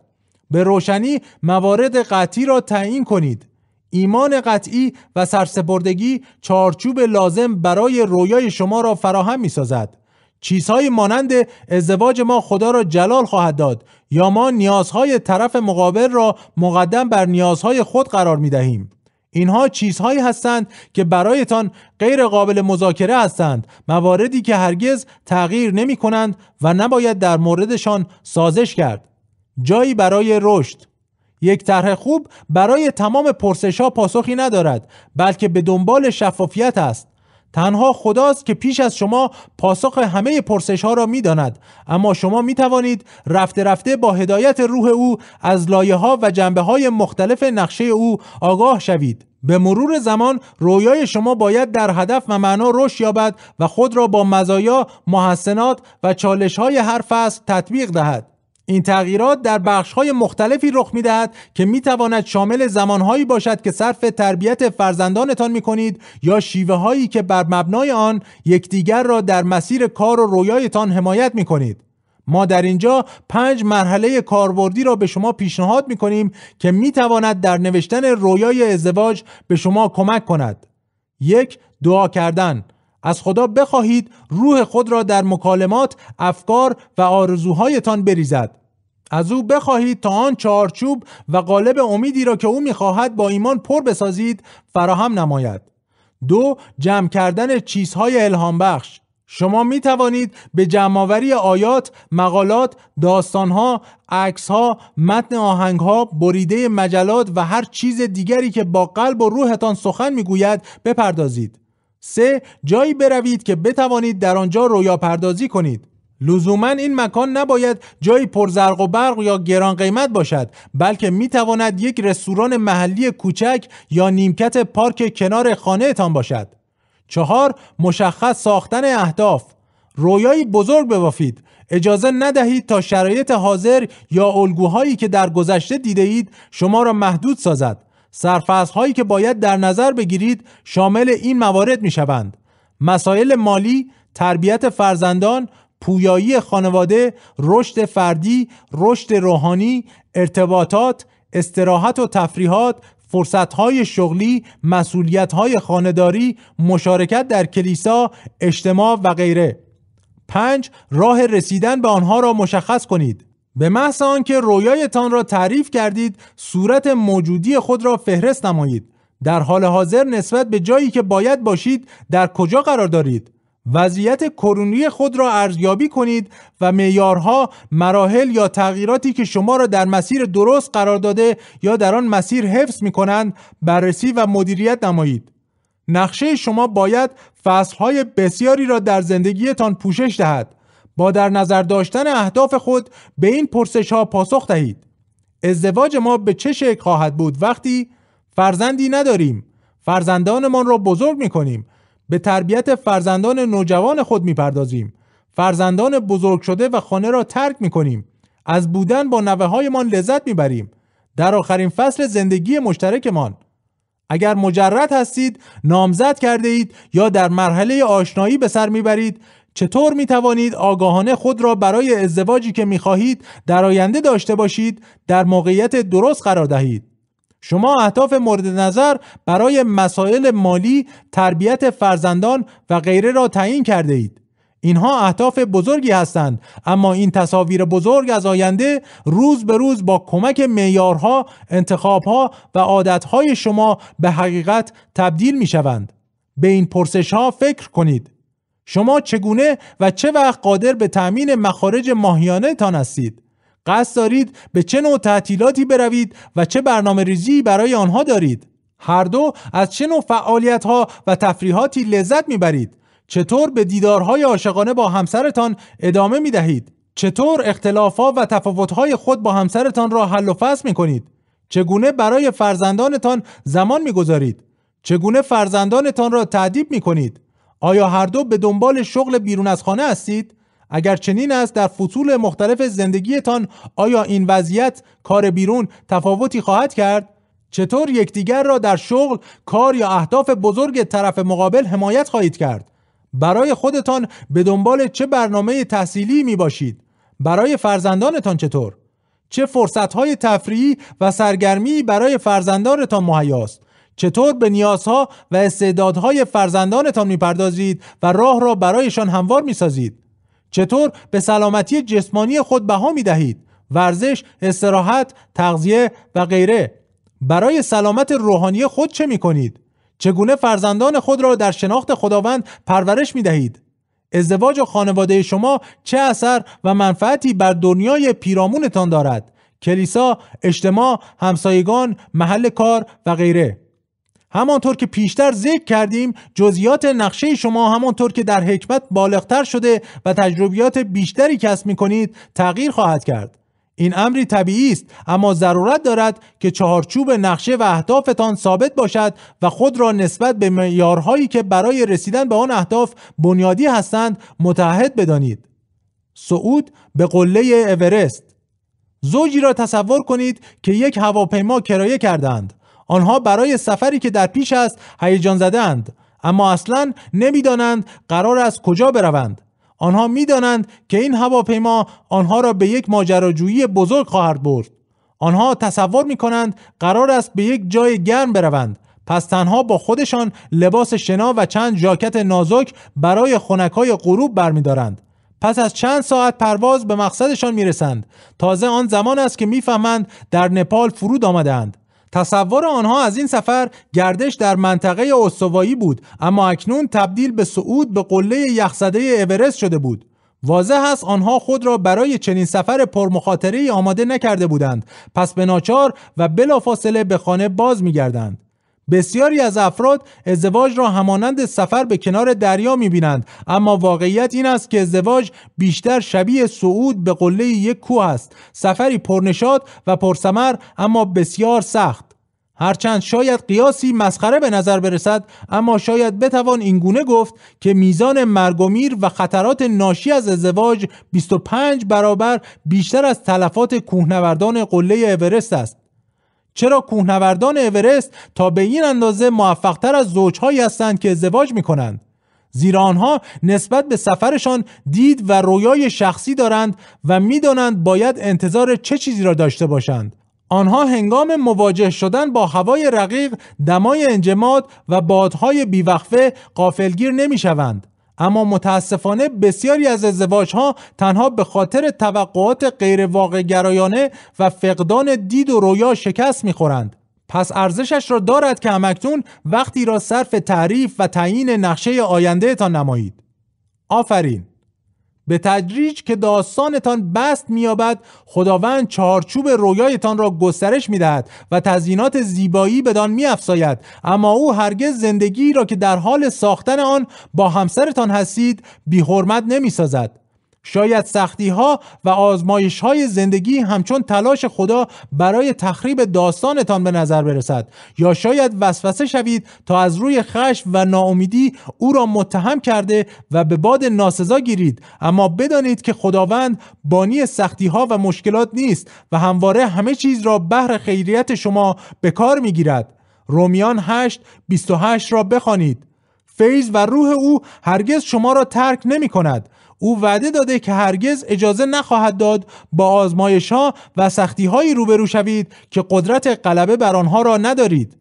به روشنی موارد قطعی را تعیین کنید ایمان قطعی و سرسپردگی چارچوب لازم برای رویای شما را فراهم می سازد چیزهایی مانند ازدواج ما خدا را جلال خواهد داد یا ما نیازهای طرف مقابل را مقدم بر نیازهای خود قرار می دهیم. اینها چیزهایی هستند که برایتان غیر قابل مذاکره هستند مواردی که هرگز تغییر نمی کنند و نباید در موردشان سازش کرد جایی برای رشد یک طرح خوب برای تمام پرسش ها پاسخی ندارد بلکه به دنبال شفافیت است تنها خداست که پیش از شما پاسخ همه پرسش ها را می داند. اما شما می توانید رفته رفته با هدایت روح او از لایه ها و جنبه های مختلف نقشه او آگاه شوید. به مرور زمان رویای شما باید در هدف و معنا رشد یابد و خود را با مزایا، محسنات و چالش های هر فصل تطبیق دهد. این تغییرات در بخشهای مختلفی رخ میدهد که میتواند شامل زمانهایی باشد که صرف تربیت فرزندانتان میکنید یا شیوه هایی که بر مبنای آن یکدیگر را در مسیر کار و رویایتان حمایت میکنید ما در اینجا پنج مرحله کاربردی را به شما پیشنهاد می‌کنیم که می‌تواند در نوشتن رویای ازدواج به شما کمک کند یک دعا کردن از خدا بخواهید روح خود را در مکالمات افکار و آرزوهایتان بریزد از او بخواهید تا آن چارچوب و قالب امیدی را که او میخواهد با ایمان پر بسازید فراهم نماید دو جمع کردن چیزهای الهام بخش شما می توانید به جمعآوری آیات، مقالات، داستانها، عکسها، متن آهنگها، بریده مجلات و هر چیز دیگری که با قلب و روحتان سخن میگوید بپردازید. سه جایی بروید که بتوانید در آنجا رویا پردازی کنید لزوما این مکان نباید جایی پرزرق و برق یا گران قیمت باشد بلکه می تواند یک رستوران محلی کوچک یا نیمکت پارک کنار خانهتان باشد چهار مشخص ساختن اهداف رویایی بزرگ بوافید اجازه ندهید تا شرایط حاضر یا الگوهایی که در گذشته دیده اید شما را محدود سازد سرفصل هایی که باید در نظر بگیرید شامل این موارد می شوند. مسائل مالی، تربیت فرزندان، پویایی خانواده، رشد فردی، رشد روحانی، ارتباطات، استراحت و تفریحات، فرصتهای شغلی، مسئولیتهای خانداری، مشارکت در کلیسا، اجتماع و غیره. 5. راه رسیدن به آنها را مشخص کنید. به محض آنکه رویایتان را تعریف کردید صورت موجودی خود را فهرست نمایید در حال حاضر نسبت به جایی که باید باشید در کجا قرار دارید وضعیت کرونی خود را ارزیابی کنید و معیارها مراحل یا تغییراتی که شما را در مسیر درست قرار داده یا در آن مسیر حفظ می کنند بررسی و مدیریت نمایید نقشه شما باید فصلهای بسیاری را در زندگیتان پوشش دهد با در نظر داشتن اهداف خود به این پرسش ها پاسخ دهید ازدواج ما به چه شکل خواهد بود وقتی فرزندی نداریم فرزندانمان را بزرگ می کنیم به تربیت فرزندان نوجوان خود می پردازیم فرزندان بزرگ شده و خانه را ترک می کنیم از بودن با نوه هایمان لذت می بریم در آخرین فصل زندگی مشترکمان اگر مجرد هستید نامزد کرده اید یا در مرحله آشنایی به سر میبرید چطور می توانید آگاهانه خود را برای ازدواجی که می خواهید در آینده داشته باشید در موقعیت درست قرار دهید؟ شما اهداف مورد نظر برای مسائل مالی، تربیت فرزندان و غیره را تعیین کرده اید. اینها اهداف بزرگی هستند اما این تصاویر بزرگ از آینده روز به روز با کمک معیارها، انتخابها و عادتهای شما به حقیقت تبدیل می شوند. به این پرسش ها فکر کنید. شما چگونه و چه وقت قادر به تأمین مخارج ماهیانه تان هستید؟ قصد دارید به چه نوع تعطیلاتی بروید و چه برنامه ریزی برای آنها دارید؟ هر دو از چه نوع فعالیت ها و تفریحاتی لذت میبرید؟ چطور به دیدارهای عاشقانه با همسرتان ادامه می دهید؟ چطور اختلافات و تفاوتهای خود با همسرتان را حل و فصل می کنید؟ چگونه برای فرزندانتان زمان میگذارید؟ چگونه فرزندانتان را تعدیب می کنید؟ آیا هر دو به دنبال شغل بیرون از خانه هستید؟ اگر چنین است در فصول مختلف زندگیتان آیا این وضعیت کار بیرون تفاوتی خواهد کرد؟ چطور یکدیگر را در شغل، کار یا اهداف بزرگ طرف مقابل حمایت خواهید کرد؟ برای خودتان به دنبال چه برنامه تحصیلی می باشید؟ برای فرزندانتان چطور؟ چه فرصتهای تفریحی و سرگرمی برای فرزندانتان مهیاست؟ چطور به نیازها و استعدادهای فرزندانتان میپردازید و راه را برایشان هموار میسازید چطور به سلامتی جسمانی خود بها میدهید ورزش استراحت تغذیه و غیره برای سلامت روحانی خود چه میکنید چگونه فرزندان خود را در شناخت خداوند پرورش میدهید ازدواج و خانواده شما چه اثر و منفعتی بر دنیای پیرامونتان دارد کلیسا اجتماع همسایگان محل کار و غیره همانطور که پیشتر ذکر کردیم جزئیات نقشه شما همانطور که در حکمت بالغتر شده و تجربیات بیشتری کسب می کنید تغییر خواهد کرد این امری طبیعی است اما ضرورت دارد که چهارچوب نقشه و اهدافتان ثابت باشد و خود را نسبت به معیارهایی که برای رسیدن به آن اهداف بنیادی هستند متحد بدانید سعود به قله اورست زوجی را تصور کنید که یک هواپیما کرایه کردند آنها برای سفری که در پیش است هیجان زدهاند اما اصلا نمیدانند قرار از کجا بروند آنها میدانند که این هواپیما آنها را به یک ماجراجویی بزرگ خواهد برد آنها تصور می کنند قرار است به یک جای گرم بروند پس تنها با خودشان لباس شنا و چند ژاکت نازک برای خنکای غروب برمیدارند پس از چند ساعت پرواز به مقصدشان میرسند تازه آن زمان است که میفهمند در نپال فرود آمدهاند تصور آنها از این سفر گردش در منطقه استوایی بود اما اکنون تبدیل به صعود به قله یخزده اورست شده بود واضح است آنها خود را برای چنین سفر پرمخاطره آماده نکرده بودند پس به ناچار و بلافاصله به خانه باز گردند بسیاری از افراد ازدواج را همانند سفر به کنار دریا میبینند اما واقعیت این است که ازدواج بیشتر شبیه صعود به قله یک کوه است سفری پرنشاد و پرسمر اما بسیار سخت هرچند شاید قیاسی مسخره به نظر برسد اما شاید بتوان اینگونه گفت که میزان مرگ و میر و خطرات ناشی از ازدواج 25 برابر بیشتر از تلفات کوهنوردان قله اورست است چرا کوهنوردان اورست تا به این اندازه موفقتر از زوجهایی هستند که ازدواج می کنند؟ زیرا آنها نسبت به سفرشان دید و رویای شخصی دارند و میدانند باید انتظار چه چیزی را داشته باشند آنها هنگام مواجه شدن با هوای رقیق دمای انجماد و بادهای بیوقفه قافلگیر نمیشوند اما متاسفانه بسیاری از ازدواج ها تنها به خاطر توقعات غیر واقع گرایانه و فقدان دید و رویا شکست می خورند. پس ارزشش را دارد که همکتون وقتی را صرف تعریف و تعیین نقشه آینده تا نمایید. آفرین به تدریج که داستانتان بست مییابد خداوند چارچوب رویایتان را گسترش میدهد و تزیینات زیبایی بدان میافزاید اما او هرگز زندگی را که در حال ساختن آن با همسرتان هستید بیحرمت نمیسازد شاید سختی ها و آزمایش های زندگی همچون تلاش خدا برای تخریب داستانتان به نظر برسد یا شاید وسوسه شوید تا از روی خشم و ناامیدی او را متهم کرده و به باد ناسزا گیرید اما بدانید که خداوند بانی سختی ها و مشکلات نیست و همواره همه چیز را بهر خیریت شما به کار می گیرد رومیان 8 28 را بخوانید فیض و روح او هرگز شما را ترک نمی کند او وعده داده که هرگز اجازه نخواهد داد با آزمایش ها و سختی هایی روبرو شوید که قدرت غلبه بر آنها را ندارید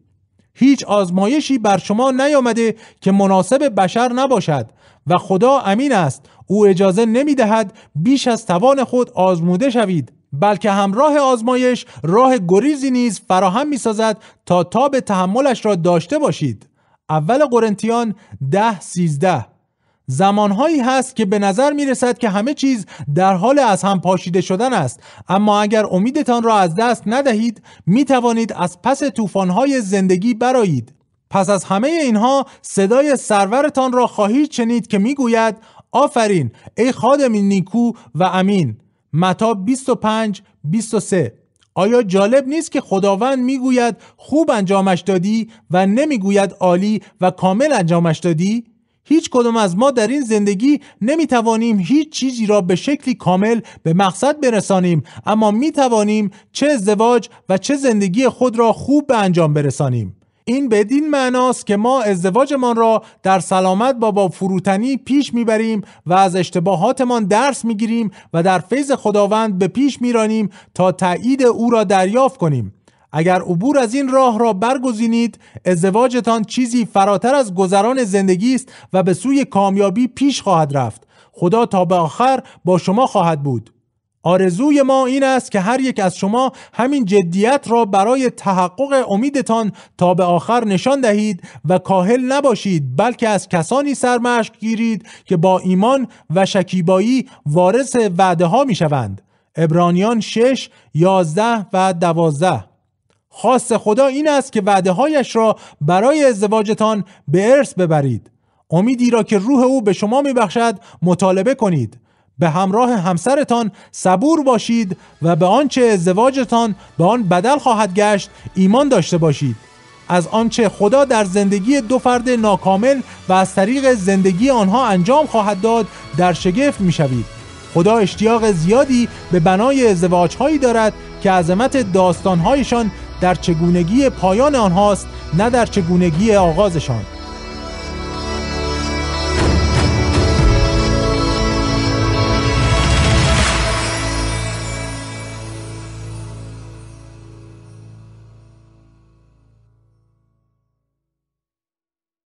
هیچ آزمایشی بر شما نیامده که مناسب بشر نباشد و خدا امین است او اجازه نمی دهد بیش از توان خود آزموده شوید بلکه همراه آزمایش راه گریزی نیز فراهم می سازد تا تاب تحملش را داشته باشید اول قرنتیان ده سیزده زمانهایی هست که به نظر می رسد که همه چیز در حال از هم پاشیده شدن است اما اگر امیدتان را از دست ندهید می توانید از پس توفانهای زندگی برایید پس از همه اینها صدای سرورتان را خواهید شنید که میگوید آفرین ای خادم نیکو و امین متا 25 23 آیا جالب نیست که خداوند میگوید خوب انجامش دادی و نمیگوید عالی و کامل انجامش دادی هیچ کدام از ما در این زندگی نمی توانیم هیچ چیزی را به شکلی کامل به مقصد برسانیم اما می توانیم چه ازدواج و چه زندگی خود را خوب به انجام برسانیم این بدین معناست که ما ازدواجمان را در سلامت با با فروتنی پیش میبریم و از اشتباهاتمان درس میگیریم و در فیض خداوند به پیش میرانیم تا تایید او را دریافت کنیم اگر عبور از این راه را برگزینید ازدواجتان چیزی فراتر از گذران زندگی است و به سوی کامیابی پیش خواهد رفت خدا تا به آخر با شما خواهد بود آرزوی ما این است که هر یک از شما همین جدیت را برای تحقق امیدتان تا به آخر نشان دهید و کاهل نباشید بلکه از کسانی سرمشق گیرید که با ایمان و شکیبایی وارث وعده ها می شوند. ابرانیان 6 11 و 12 خاص خدا این است که وعده هایش را برای ازدواجتان به ارث ببرید امیدی را که روح او به شما میبخشد مطالبه کنید به همراه همسرتان صبور باشید و به آنچه ازدواجتان به آن بدل خواهد گشت ایمان داشته باشید از آنچه خدا در زندگی دو فرد ناکامل و از طریق زندگی آنها انجام خواهد داد در شگفت میشوید خدا اشتیاق زیادی به بنای ازدواج هایی دارد که عظمت هایشان در چگونگی پایان آنهاست نه در چگونگی آغازشان